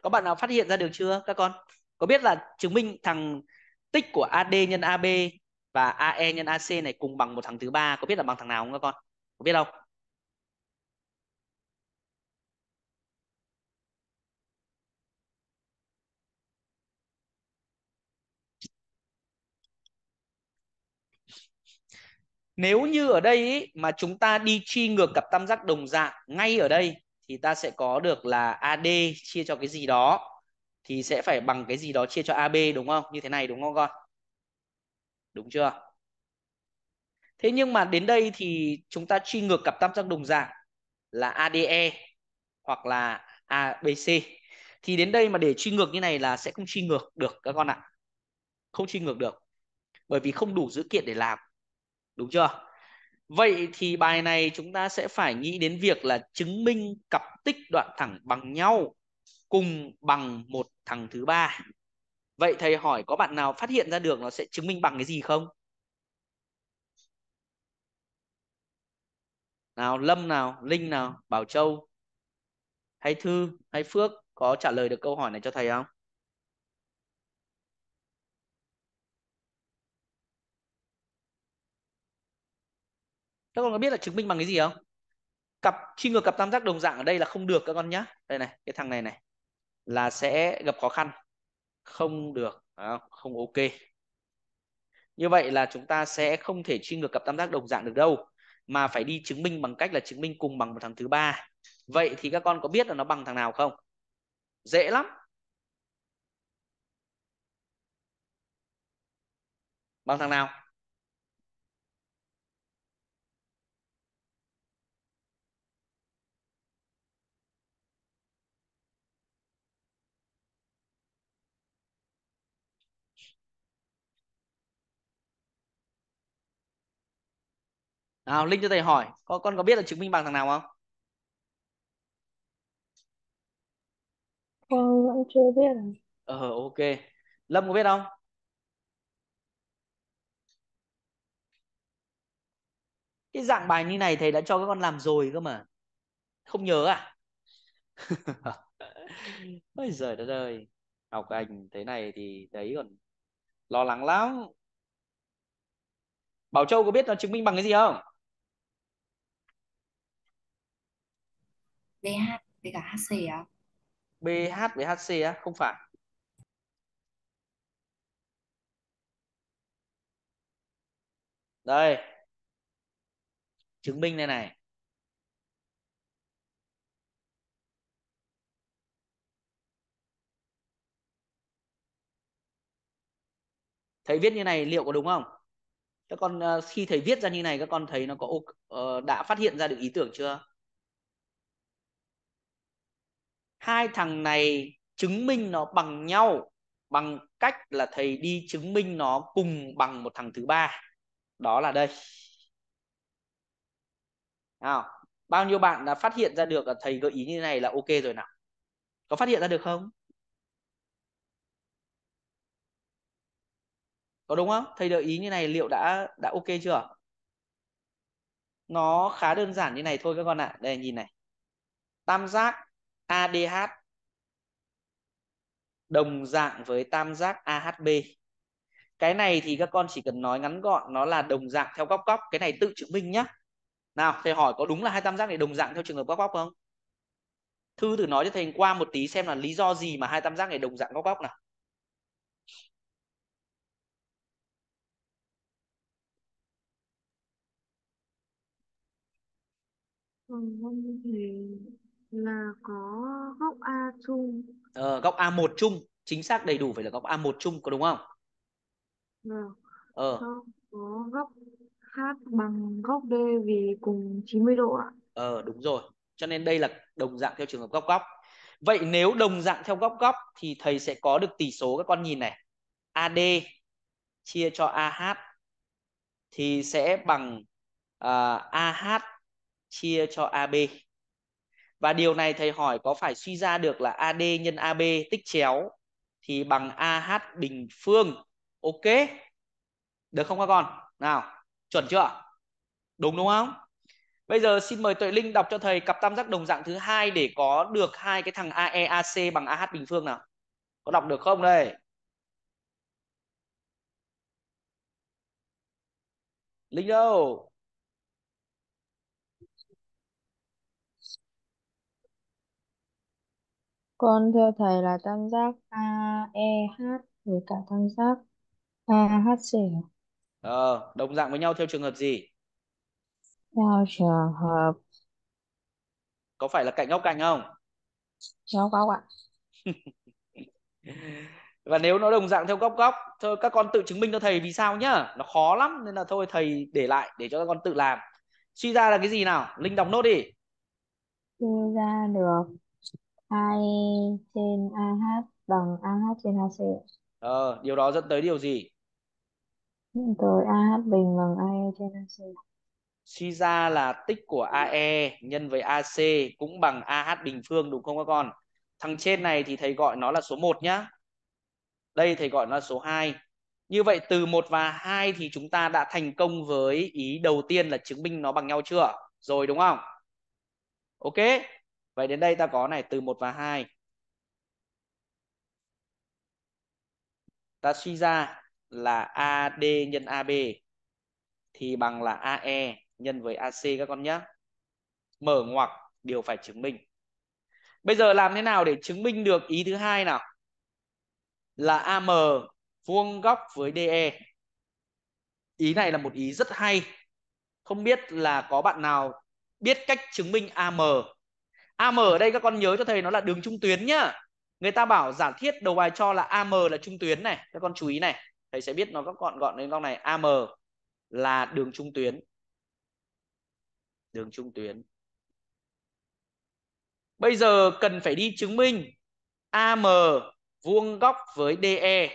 A: có bạn nào phát hiện ra được chưa các con có biết là chứng minh thằng tích của AD nhân AB và AE nhân AC này cùng bằng một thằng thứ ba có biết là bằng thằng nào không các con có biết không Nếu như ở đây ý, mà chúng ta đi chi ngược cặp tam giác đồng dạng ngay ở đây thì ta sẽ có được là AD chia cho cái gì đó thì sẽ phải bằng cái gì đó chia cho AB đúng không? Như thế này đúng không con? Đúng chưa? Thế nhưng mà đến đây thì chúng ta truy ngược cặp tam giác đồng dạng là ADE hoặc là ABC. Thì đến đây mà để truy ngược như này là sẽ không truy ngược được các con ạ. Không truy ngược được. Bởi vì không đủ dữ kiện để làm. Đúng chưa? Vậy thì bài này chúng ta sẽ phải nghĩ đến việc là chứng minh cặp tích đoạn thẳng bằng nhau cùng bằng một thằng thứ ba. Vậy thầy hỏi có bạn nào phát hiện ra được nó sẽ chứng minh bằng cái gì không? Nào Lâm nào, Linh nào, Bảo Châu hay Thư hay Phước có trả lời được câu hỏi này cho thầy không? các con có biết là chứng minh bằng cái gì không cặp chi ngược cặp tam giác đồng dạng ở đây là không được các con nhá đây này cái thằng này này là sẽ gặp khó khăn không được không ok như vậy là chúng ta sẽ không thể chi ngược cặp tam giác đồng dạng được đâu mà phải đi chứng minh bằng cách là chứng minh cùng bằng một thằng thứ ba vậy thì các con có biết là nó bằng thằng nào không dễ lắm bằng thằng nào nào linh cho thầy hỏi con con có biết là chứng minh bằng thằng nào không con vẫn chưa biết à. ờ ok lâm có biết không cái dạng bài như này thầy đã cho các con làm rồi cơ mà không nhớ à ôi giời đất ơi học hành thế này thì đấy còn lo lắng lắm bảo châu có biết nó chứng minh bằng cái gì không BH với cả HC à? BH với HC á, không phải. Đây. Chứng minh đây này. Thầy viết như này liệu có đúng không? Các con ờ, khi thầy viết ra như này các con thấy nó có ờ, đã phát hiện ra được ý tưởng chưa? hai thằng này chứng minh nó bằng nhau bằng cách là thầy đi chứng minh nó cùng bằng một thằng thứ ba đó là đây nào bao nhiêu bạn đã phát hiện ra được là thầy gợi ý như thế này là ok rồi nào có phát hiện ra được không có đúng không thầy gợi ý như này liệu đã đã ok chưa nó khá đơn giản như này thôi các con ạ à. đây nhìn này tam giác ADH đồng dạng với tam giác AHB. Cái này thì các con chỉ cần nói ngắn gọn nó là đồng dạng theo góc góc, cái này tự chứng minh nhá. Nào, thầy hỏi có đúng là hai tam giác này đồng dạng theo trường hợp góc góc không? Thư thử nói cho thầy qua một tí xem là lý do gì mà hai tam giác này đồng dạng góc góc nào.
B: Ừ, thì là có góc A chung.
A: Ờ, góc A1 chung, chính xác đầy đủ phải là góc A1 chung có đúng không? Vâng. Ờ.
B: Có góc H bằng góc D vì
A: cùng 90 độ ạ. Ờ đúng rồi. Cho nên đây là đồng dạng theo trường hợp góc góc. Vậy nếu đồng dạng theo góc góc thì thầy sẽ có được tỷ số các con nhìn này. AD chia cho AH thì sẽ bằng uh, AH chia cho AB và điều này thầy hỏi có phải suy ra được là AD nhân AB tích chéo thì bằng AH bình phương ok được không các con nào chuẩn chưa đúng đúng không bây giờ xin mời tuệ linh đọc cho thầy cặp tam giác đồng dạng thứ hai để có được hai cái thằng ae ac bằng AH bình phương nào có đọc được không đây linh đâu
B: Con thưa thầy là tam giác AEH với cả tam giác AHC. À?
A: Ờ, đồng dạng với nhau theo trường hợp gì?
B: Theo trường hợp
A: có phải là cạnh góc cạnh không? Góc góc ạ. Và nếu nó đồng dạng theo góc góc, thôi các con tự chứng minh cho thầy vì sao nhá. Nó khó lắm nên là thôi thầy để lại để cho các con tự làm. Suy ra là cái gì nào? Linh đọc nốt đi.
B: Suy ra được 2 trên AH bằng AH trên AC.
A: Ờ, điều đó dẫn tới điều gì?
B: Dẫn tới AH bình bằng AE trên AC.
A: Suy ra là tích của AE nhân với AC cũng bằng AH bình phương đúng không các con? Thằng trên này thì thầy gọi nó là số 1 nhá. Đây thầy gọi nó là số 2. Như vậy từ 1 và 2 thì chúng ta đã thành công với ý đầu tiên là chứng minh nó bằng nhau chưa? Rồi đúng không? Ok. Vậy đến đây ta có này từ 1 và 2. Ta suy ra là AD nhân AB thì bằng là AE nhân với AC các con nhé. Mở ngoặc điều phải chứng minh. Bây giờ làm thế nào để chứng minh được ý thứ hai nào? Là AM vuông góc với DE. Ý này là một ý rất hay. Không biết là có bạn nào biết cách chứng minh AM AM ở đây các con nhớ cho thầy nó là đường trung tuyến nhá. Người ta bảo giả thiết đầu bài cho là AM là trung tuyến này, các con chú ý này. Thầy sẽ biết nó các gọn gọn lên con này AM là đường trung tuyến. Đường trung tuyến. Bây giờ cần phải đi chứng minh AM vuông góc với DE.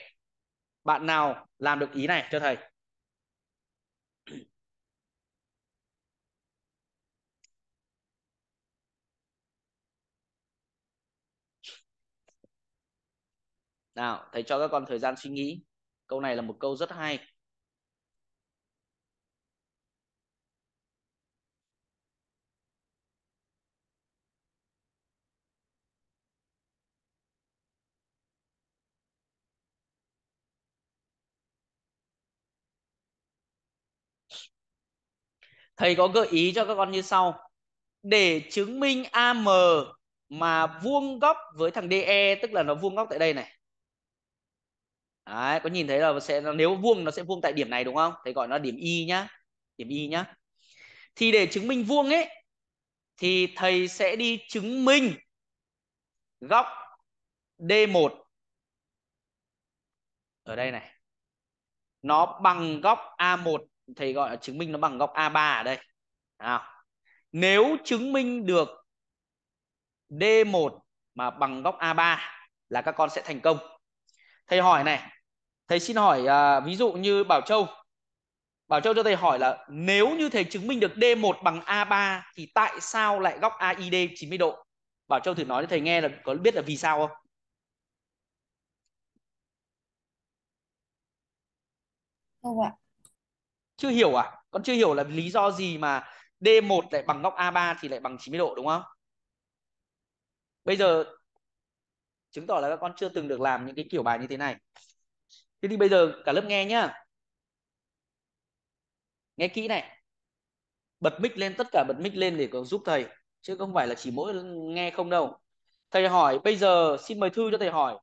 A: Bạn nào làm được ý này cho thầy? nào thầy cho các con thời gian suy nghĩ câu này là một câu rất hay thầy có gợi ý cho các con như sau để chứng minh AM mà vuông góc với thằng DE tức là nó vuông góc tại đây này Đấy, có nhìn thấy là sẽ nếu vuông nó sẽ vuông tại điểm này đúng không? thầy gọi nó điểm y nhá. Điểm y nhá. Thì để chứng minh vuông ấy thì thầy sẽ đi chứng minh góc D1 ở đây này. Nó bằng góc A1, thầy gọi là chứng minh nó bằng góc A3 ở đây. nào, nếu chứng minh được D1 mà bằng góc A3 là các con sẽ thành công. Thầy hỏi này, thầy xin hỏi à, ví dụ như bảo châu bảo châu cho thầy hỏi là nếu như thầy chứng minh được d1 bằng a3 thì tại sao lại góc aid 90 độ bảo châu thử nói cho thầy nghe là có biết là vì sao không không ạ chưa hiểu à con chưa hiểu là lý do gì mà D1 lại bằng góc A3 thì lại bằng 90 độ đúng không bây giờ chứng tỏ là các con chưa từng được làm những cái kiểu bài như thế này thế thì bây giờ cả lớp nghe nhá nghe kỹ này bật mic lên tất cả bật mic lên để có giúp thầy chứ không phải là chỉ mỗi nghe không đâu thầy hỏi bây giờ xin mời thư cho thầy hỏi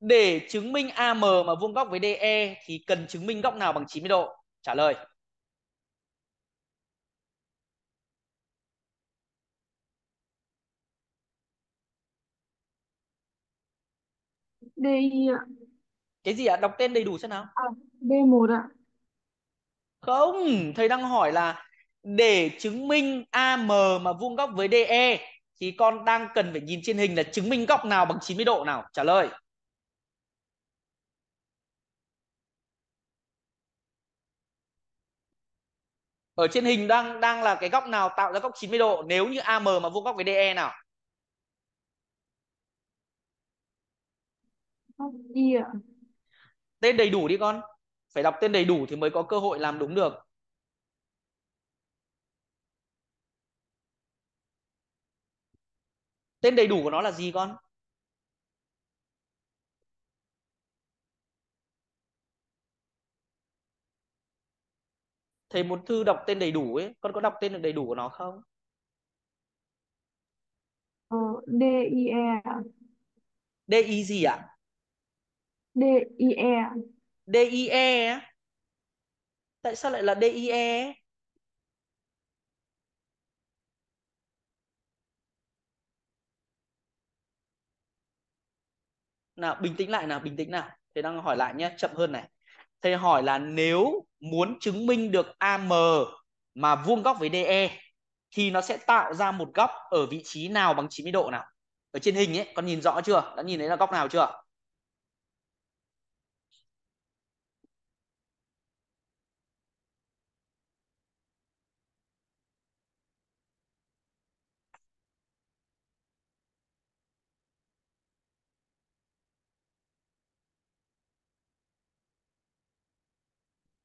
A: để chứng minh AM mà vuông góc với DE thì cần chứng minh góc nào bằng 90 độ trả lời DE ạ cái gì ạ à? đọc tên đầy đủ xem nào à, B1 ạ không thầy đang hỏi là để chứng minh AM mà vuông góc với DE thì con đang cần phải nhìn trên hình là chứng minh góc nào bằng 90 độ nào trả lời ở trên hình đang đang là cái góc nào tạo ra góc 90 độ nếu như AM mà vuông góc với DE nào góc Y ạ tên đầy đủ đi con phải đọc tên đầy đủ thì mới có cơ hội làm đúng được tên đầy đủ của nó là gì con thầy muốn thư đọc tên đầy đủ ấy con có đọc tên được đầy đủ của nó không
B: ờ, D I E
A: à? D I gì ạ à? DIE. DIE. Tại sao lại là DIE? Nào, bình tĩnh lại nào, bình tĩnh nào. Thầy đang hỏi lại nhé, chậm hơn này. Thầy hỏi là nếu muốn chứng minh được AM mà vuông góc với DE thì nó sẽ tạo ra một góc ở vị trí nào bằng 90 độ nào? Ở trên hình ấy, con nhìn rõ chưa? Đã nhìn thấy là góc nào chưa?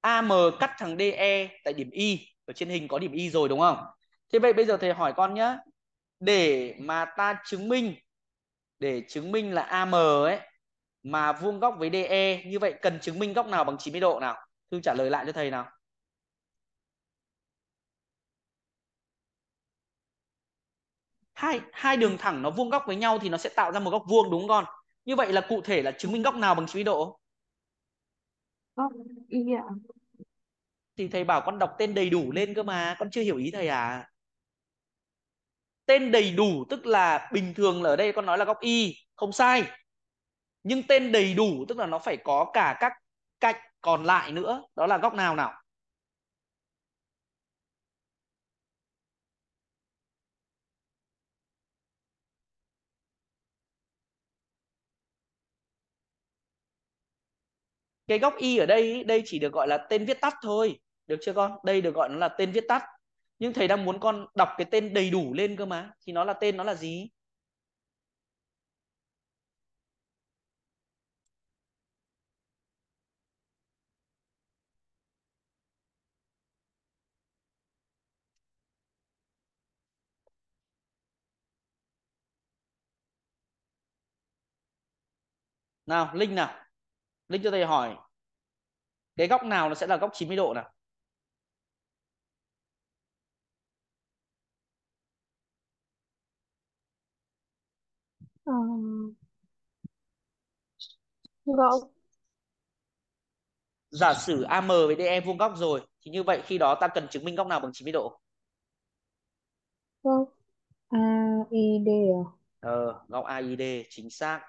A: AM cắt thằng DE tại điểm Y ở trên hình có điểm Y rồi đúng không thế vậy bây giờ thầy hỏi con nhá để mà ta chứng minh để chứng minh là AM ấy mà vuông góc với DE như vậy cần chứng minh góc nào bằng 90 độ nào Thư trả lời lại cho thầy nào hai hai đường thẳng nó vuông góc với nhau thì nó sẽ tạo ra một góc vuông đúng không con như vậy là cụ thể là chứng minh góc nào bằng 90 độ
B: Oh, ờ, yeah.
A: Thì thầy bảo con đọc tên đầy đủ lên cơ mà, con chưa hiểu ý thầy à? Tên đầy đủ tức là bình thường là ở đây con nói là góc y, không sai. Nhưng tên đầy đủ tức là nó phải có cả các cạnh còn lại nữa, đó là góc nào nào? cái góc y ở đây đây chỉ được gọi là tên viết tắt thôi được chưa con đây được gọi nó là tên viết tắt nhưng thầy đang muốn con đọc cái tên đầy đủ lên cơ mà thì nó là tên nó là gì nào linh nào linh cho thầy hỏi cái góc nào nó sẽ là góc 90 độ nào
C: Ừ.
B: Góc.
A: Giả sử AM với DE vuông góc rồi thì như vậy khi đó ta cần chứng minh góc nào bằng 90 độ?
B: Góc AID à?
A: Ờ, góc AID chính xác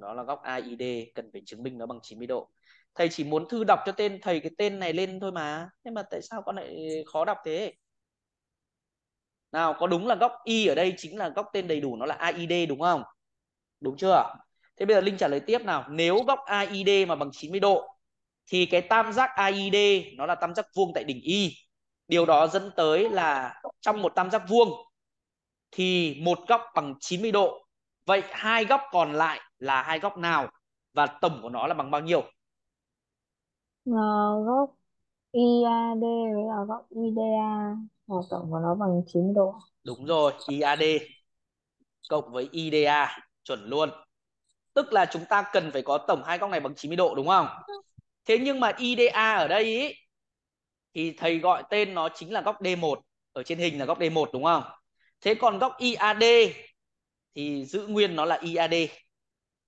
A: đó là góc AID cần phải chứng minh nó bằng 90 độ thầy chỉ muốn thư đọc cho tên thầy cái tên này lên thôi mà Thế mà tại sao con lại khó đọc thế nào có đúng là góc y ở đây chính là góc tên đầy đủ nó là AID đúng không đúng chưa thế bây giờ linh trả lời tiếp nào nếu góc AID mà bằng 90 độ thì cái tam giác AID nó là tam giác vuông tại đỉnh y điều đó dẫn tới là trong một tam giác vuông thì một góc bằng 90 độ vậy hai góc còn lại là hai góc nào và tổng của nó là bằng bao nhiêu
B: N ờ, góc IAD với à, góc IDA là ờ, tổng của nó bằng 90 độ
A: đúng rồi IAD cộng với IDA chuẩn luôn tức là chúng ta cần phải có tổng hai góc này bằng 90 độ đúng không thế nhưng mà IDA ở đây ý, thì thầy gọi tên nó chính là góc D1 ở trên hình là góc D1 đúng không thế còn góc IAD thì giữ nguyên nó là IAD.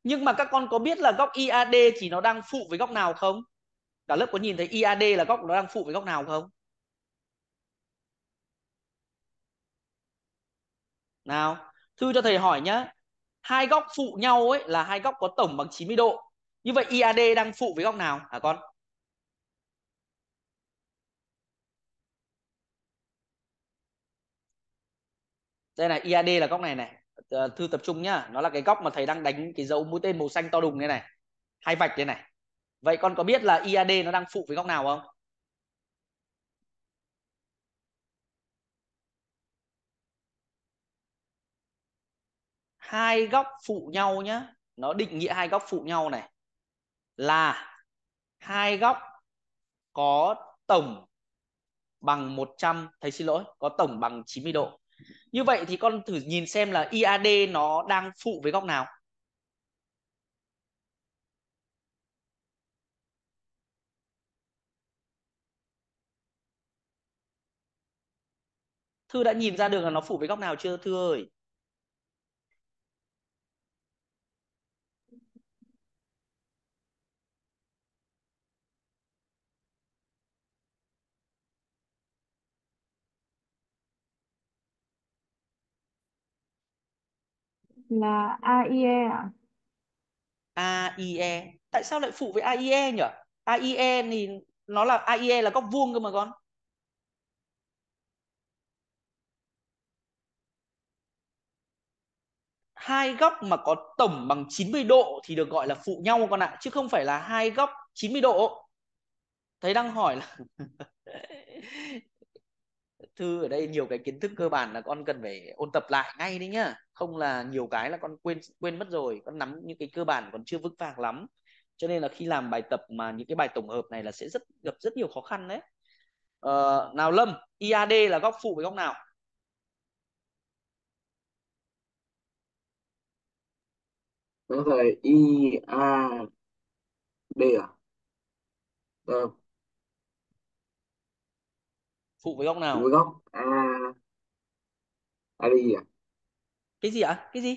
A: Nhưng mà các con có biết là góc IAD thì nó đang phụ với góc nào không? Cả lớp có nhìn thấy IAD là góc nó đang phụ với góc nào không? Nào, Thư cho thầy hỏi nhá. Hai góc phụ nhau ấy là hai góc có tổng bằng 90 độ. Như vậy IAD đang phụ với góc nào hả con? Đây này, IAD là góc này này. Ờ, thư tập trung nhá nó là cái góc mà thầy đang đánh cái dấu mũi tên màu xanh to đùng như này hai vạch như này vậy con có biết là IAD nó đang phụ với góc nào không hai góc phụ nhau nhá nó định nghĩa hai góc phụ nhau này là hai góc có tổng bằng 100 thầy xin lỗi có tổng bằng 90 độ như vậy thì con thử nhìn xem là IAD nó đang phụ với góc nào Thư đã nhìn ra được là nó phụ với góc nào chưa Thư ơi là AIE ạ. AIE. Tại sao lại phụ với AIE nhỉ? AIE thì nó là AIE là góc vuông cơ mà con. hai góc mà có tổng bằng 90 độ thì được gọi là phụ nhau con ạ, à, chứ không phải là hai góc 90 độ. Thầy đang hỏi là thư ở đây nhiều cái kiến thức cơ bản là con cần phải ôn tập lại ngay đấy nhá không là nhiều cái là con quên quên mất rồi con nắm những cái cơ bản còn chưa vững vàng lắm cho nên là khi làm bài tập mà những cái bài tổng hợp này là sẽ rất gặp rất nhiều khó khăn đấy ờ, nào lâm iad là góc phụ với góc nào
C: có là IAD à?
A: Ờ, phụ với góc nào với góc a a đi à cái gì ạ à? cái gì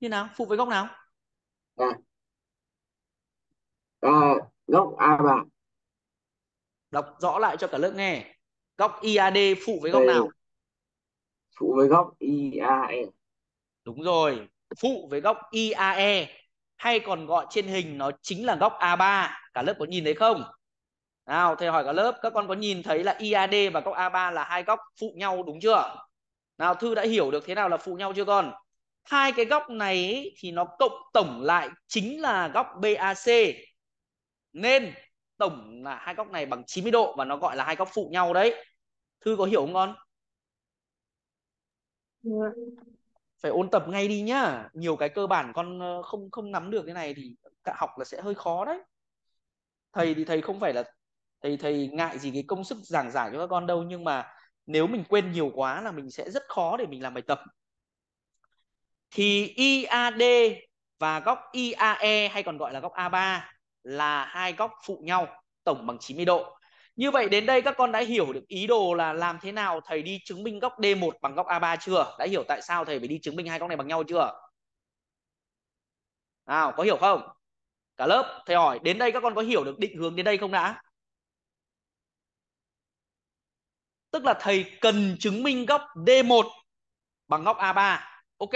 A: như nào phụ với góc nào à, à góc a ba đọc rõ lại cho cả lớp nghe góc IAD phụ với góc Đây. nào phụ với góc IAE đúng rồi phụ với góc IAE hay còn gọi trên hình nó chính là góc a ba cả lớp có nhìn thấy không nào thầy hỏi cả lớp các con có nhìn thấy là IAD và góc A3 là hai góc phụ nhau đúng chưa nào thư đã hiểu được thế nào là phụ nhau chưa con hai cái góc này thì nó cộng tổng lại chính là góc BAC nên tổng là hai góc này bằng 90 độ và nó gọi là hai góc phụ nhau đấy thư có hiểu không con phải ôn tập ngay đi nhá nhiều cái cơ bản con ờ, không không nắm được cái này thì học là sẽ hơi khó đấy thầy thì thầy không phải là thầy thầy ngại gì cái công sức giảng giải cho các con đâu nhưng mà nếu mình quên nhiều quá là mình sẽ rất khó để mình làm bài tập thì IAD và góc IAE hay còn gọi là góc A3 là hai góc phụ nhau tổng bằng 90 độ. Như vậy đến đây các con đã hiểu được ý đồ là làm thế nào thầy đi chứng minh góc D1 bằng góc A3 chưa? Đã hiểu tại sao thầy phải đi chứng minh hai góc này bằng nhau chưa? Nào, có hiểu không? Cả lớp, thầy hỏi đến đây các con có hiểu được định hướng đến đây không đã? tức là thầy cần chứng minh góc D1 bằng góc A3. Ok?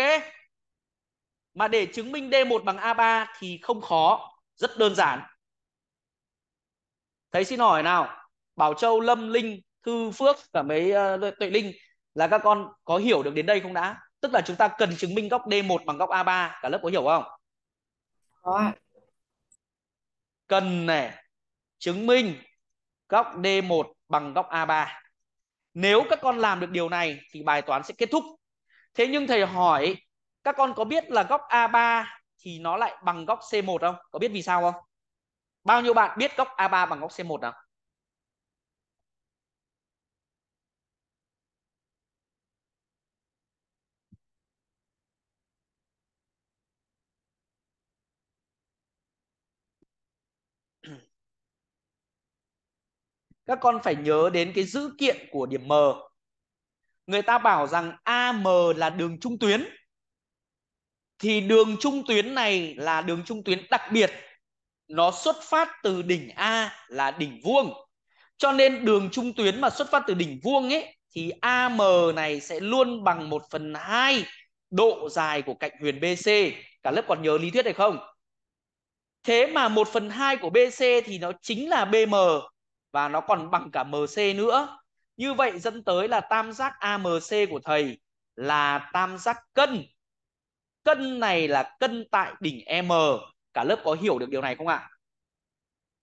A: Mà để chứng minh D1 bằng A3 thì không khó, rất đơn giản. Thầy xin hỏi nào, Bảo Châu, Lâm, Linh, Thư, Phước cả mấy uh, Tuệ Linh là các con có hiểu được đến đây không đã? Tức là chúng ta cần chứng minh góc D1 bằng góc A3, cả lớp có hiểu không? Có Cần này, chứng minh góc D1 bằng góc A3 nếu các con làm được điều này thì bài toán sẽ kết thúc thế nhưng thầy hỏi các con có biết là góc A3 thì nó lại bằng góc C1 không có biết vì sao không bao nhiêu bạn biết góc A3 bằng góc C1 nào các con phải nhớ đến cái dữ kiện của điểm M. Người ta bảo rằng AM là đường trung tuyến. Thì đường trung tuyến này là đường trung tuyến đặc biệt. Nó xuất phát từ đỉnh A là đỉnh vuông. Cho nên đường trung tuyến mà xuất phát từ đỉnh vuông ấy thì AM này sẽ luôn bằng 1 phần 2 độ dài của cạnh huyền BC. Cả lớp còn nhớ lý thuyết này không? Thế mà 1 phần 2 của BC thì nó chính là BM và nó còn bằng cả MC nữa. Như vậy dẫn tới là tam giác AMC của thầy là tam giác cân. Cân này là cân tại đỉnh M. Cả lớp có hiểu được điều này không ạ?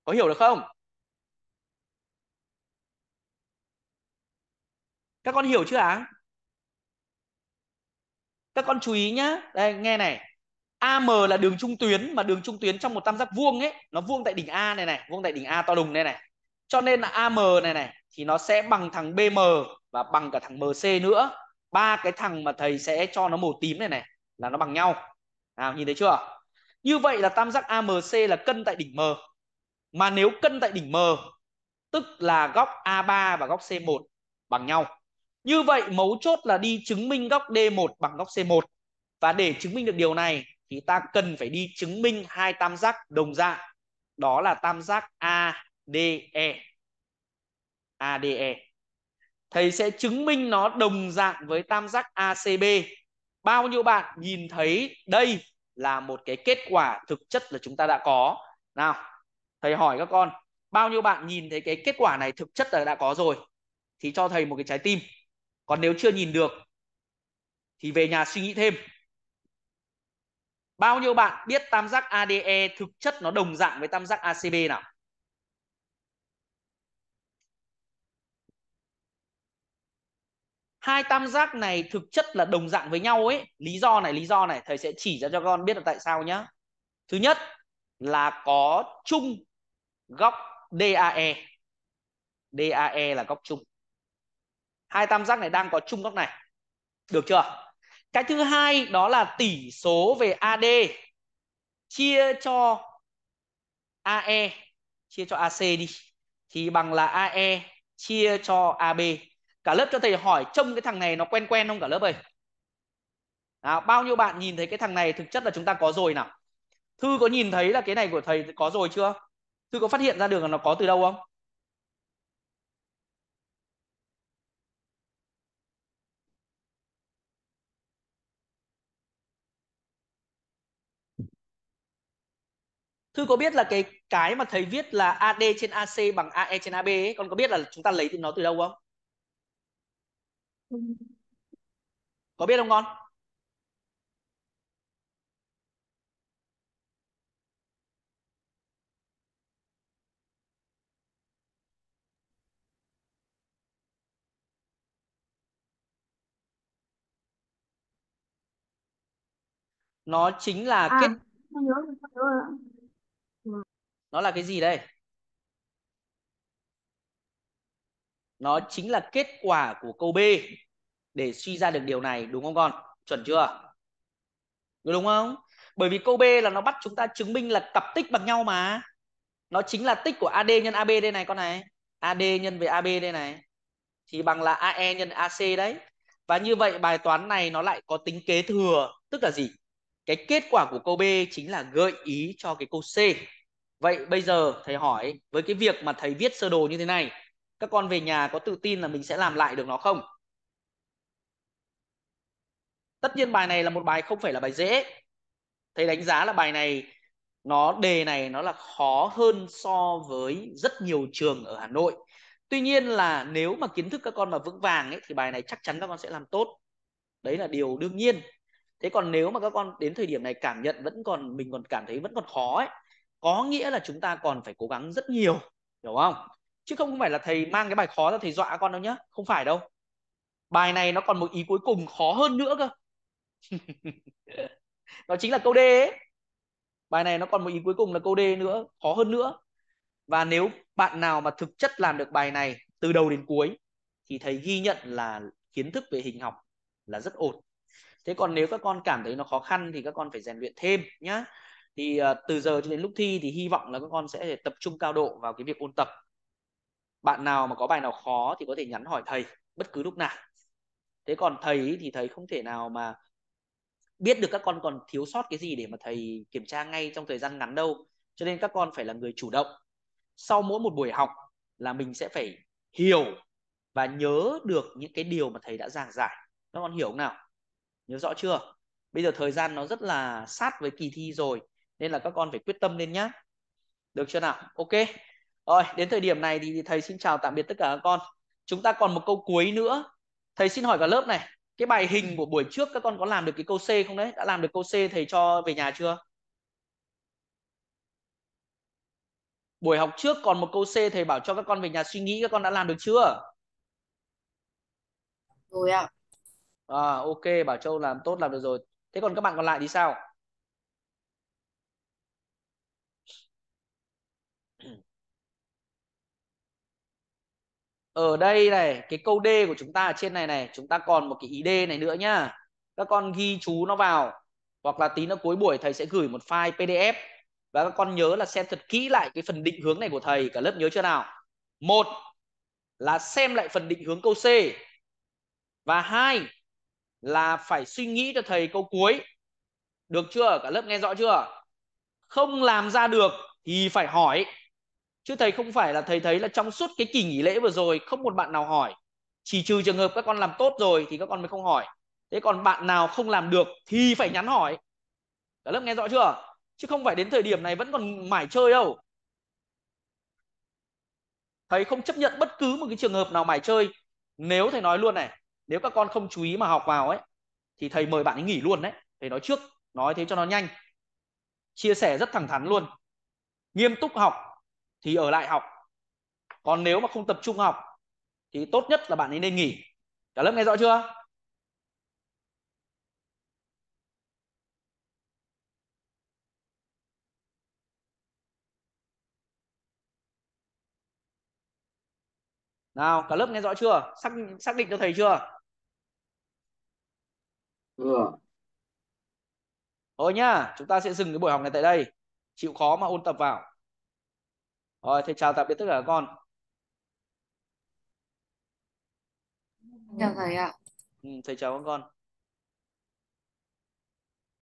A: Có hiểu được không? Các con hiểu chưa ạ? Các con chú ý nhá. Đây nghe này. AM là đường trung tuyến mà đường trung tuyến trong một tam giác vuông ấy, nó vuông tại đỉnh A này này, vuông tại đỉnh A to đùng đây này, này cho nên là AM này này thì nó sẽ bằng thằng BM và bằng cả thằng MC nữa ba cái thằng mà thầy sẽ cho nó màu tím này này là nó bằng nhau nào nhìn thấy chưa như vậy là tam giác AMC là cân tại đỉnh M mà nếu cân tại đỉnh M tức là góc A3 và góc C1 bằng nhau như vậy mấu chốt là đi chứng minh góc D1 bằng góc C1 và để chứng minh được điều này thì ta cần phải đi chứng minh hai tam giác đồng dạng đó là tam giác A ADE, ADE thầy sẽ chứng minh nó đồng dạng với tam giác ACB bao nhiêu bạn nhìn thấy đây là một cái kết quả thực chất là chúng ta đã có nào thầy hỏi các con bao nhiêu bạn nhìn thấy cái kết quả này thực chất là đã có rồi thì cho thầy một cái trái tim còn nếu chưa nhìn được thì về nhà suy nghĩ thêm bao nhiêu bạn biết tam giác ADE thực chất nó đồng dạng với tam giác ACB nào hai tam giác này thực chất là đồng dạng với nhau ấy lý do này lý do này thầy sẽ chỉ ra cho con biết là tại sao nhá thứ nhất là có chung góc DAE DAE là góc chung hai tam giác này đang có chung góc này được chưa cái thứ hai đó là tỷ số về AD chia cho AE chia cho AC đi thì bằng là AE chia cho AB cả lớp cho thầy hỏi trông cái thằng này nó quen quen không cả lớp ơi nào, bao nhiêu bạn nhìn thấy cái thằng này thực chất là chúng ta có rồi nào thư có nhìn thấy là cái này của thầy có rồi chưa thư có phát hiện ra được là nó có từ đâu không Thư có biết là cái cái mà thầy viết là AD trên AC bằng AE trên AB ấy, con có biết là chúng ta lấy nó từ đâu không? có biết không con nó chính là à, kết nó là cái gì đây nó chính là kết quả của câu B để suy ra được điều này đúng không con chuẩn chưa đúng không bởi vì câu B là nó bắt chúng ta chứng minh là cặp tích bằng nhau mà nó chính là tích của AD nhân AB đây này con này AD nhân với AB đây này thì bằng là AE nhân AC đấy và như vậy bài toán này nó lại có tính kế thừa tức là gì cái kết quả của câu B chính là gợi ý cho cái câu C vậy bây giờ thầy hỏi với cái việc mà thầy viết sơ đồ như thế này các con về nhà có tự tin là mình sẽ làm lại được nó không tất nhiên bài này là một bài không phải là bài dễ thầy đánh giá là bài này nó đề này nó là khó hơn so với rất nhiều trường ở Hà Nội tuy nhiên là nếu mà kiến thức các con mà vững vàng ấy, thì bài này chắc chắn các con sẽ làm tốt đấy là điều đương nhiên thế còn nếu mà các con đến thời điểm này cảm nhận vẫn còn mình còn cảm thấy vẫn còn khó ấy có nghĩa là chúng ta còn phải cố gắng rất nhiều hiểu không chứ không phải là thầy mang cái bài khó ra thầy dọa con đâu nhá không phải đâu bài này nó còn một ý cuối cùng khó hơn nữa cơ nó chính là câu D ấy. bài này nó còn một ý cuối cùng là câu D nữa khó hơn nữa và nếu bạn nào mà thực chất làm được bài này từ đầu đến cuối thì thầy ghi nhận là kiến thức về hình học là rất ổn thế còn nếu các con cảm thấy nó khó khăn thì các con phải rèn luyện thêm nhá thì ờ, từ giờ cho đến lúc thi thì hy vọng là các con sẽ tập trung cao độ vào cái việc ôn tập bạn nào mà có bài nào khó thì có thể nhắn hỏi thầy bất cứ lúc nào thế còn thầy thì thầy không thể nào mà biết được các con còn thiếu sót cái gì để mà thầy kiểm tra ngay trong thời gian ngắn đâu cho nên các con phải là người chủ động sau mỗi một buổi học là mình sẽ phải hiểu và nhớ được những cái điều mà thầy đã giảng giải các con hiểu không nào nhớ rõ chưa bây giờ thời gian nó rất là sát với kỳ thi rồi nên là các con phải quyết tâm lên nhá được chưa nào ok rồi, đến thời điểm này thì thầy xin chào tạm biệt tất cả các con. Chúng ta còn một câu cuối nữa. Thầy xin hỏi cả lớp này, cái bài hình của buổi trước các con có làm được cái câu C không đấy? Đã làm được câu C thầy cho về nhà chưa? Buổi học trước còn một câu C thầy bảo cho các con về nhà suy nghĩ các con đã làm được chưa? Rồi ạ. À. à ok, Bảo Châu làm tốt làm được rồi. Thế còn các bạn còn lại thì sao? ở đây này cái câu D của chúng ta ở trên này này chúng ta còn một cái ý D này nữa nhá các con ghi chú nó vào hoặc là tí nữa cuối buổi thầy sẽ gửi một file PDF và các con nhớ là xem thật kỹ lại cái phần định hướng này của thầy cả lớp nhớ chưa nào một là xem lại phần định hướng câu C và hai là phải suy nghĩ cho thầy câu cuối được chưa cả lớp nghe rõ chưa không làm ra được thì phải hỏi chứ thầy không phải là thầy thấy là trong suốt cái kỳ nghỉ lễ vừa rồi không một bạn nào hỏi chỉ trừ trường hợp các con làm tốt rồi thì các con mới không hỏi thế còn bạn nào không làm được thì phải nhắn hỏi cả lớp nghe rõ chưa chứ không phải đến thời điểm này vẫn còn mải chơi đâu thầy không chấp nhận bất cứ một cái trường hợp nào mải chơi nếu thầy nói luôn này nếu các con không chú ý mà học vào ấy thì thầy mời bạn ấy nghỉ luôn đấy thầy nói trước nói thế cho nó nhanh chia sẻ rất thẳng thắn luôn nghiêm túc học thì ở lại học còn nếu mà không tập trung học thì tốt nhất là bạn ấy nên nghỉ cả lớp nghe rõ chưa nào cả lớp nghe rõ chưa xác xác định cho thầy chưa ừ. thôi nhá chúng ta sẽ dừng cái buổi học này tại đây chịu khó mà ôn tập vào rồi thầy chào tạm biệt tất cả các con chào thầy ạ ừ, thầy chào các con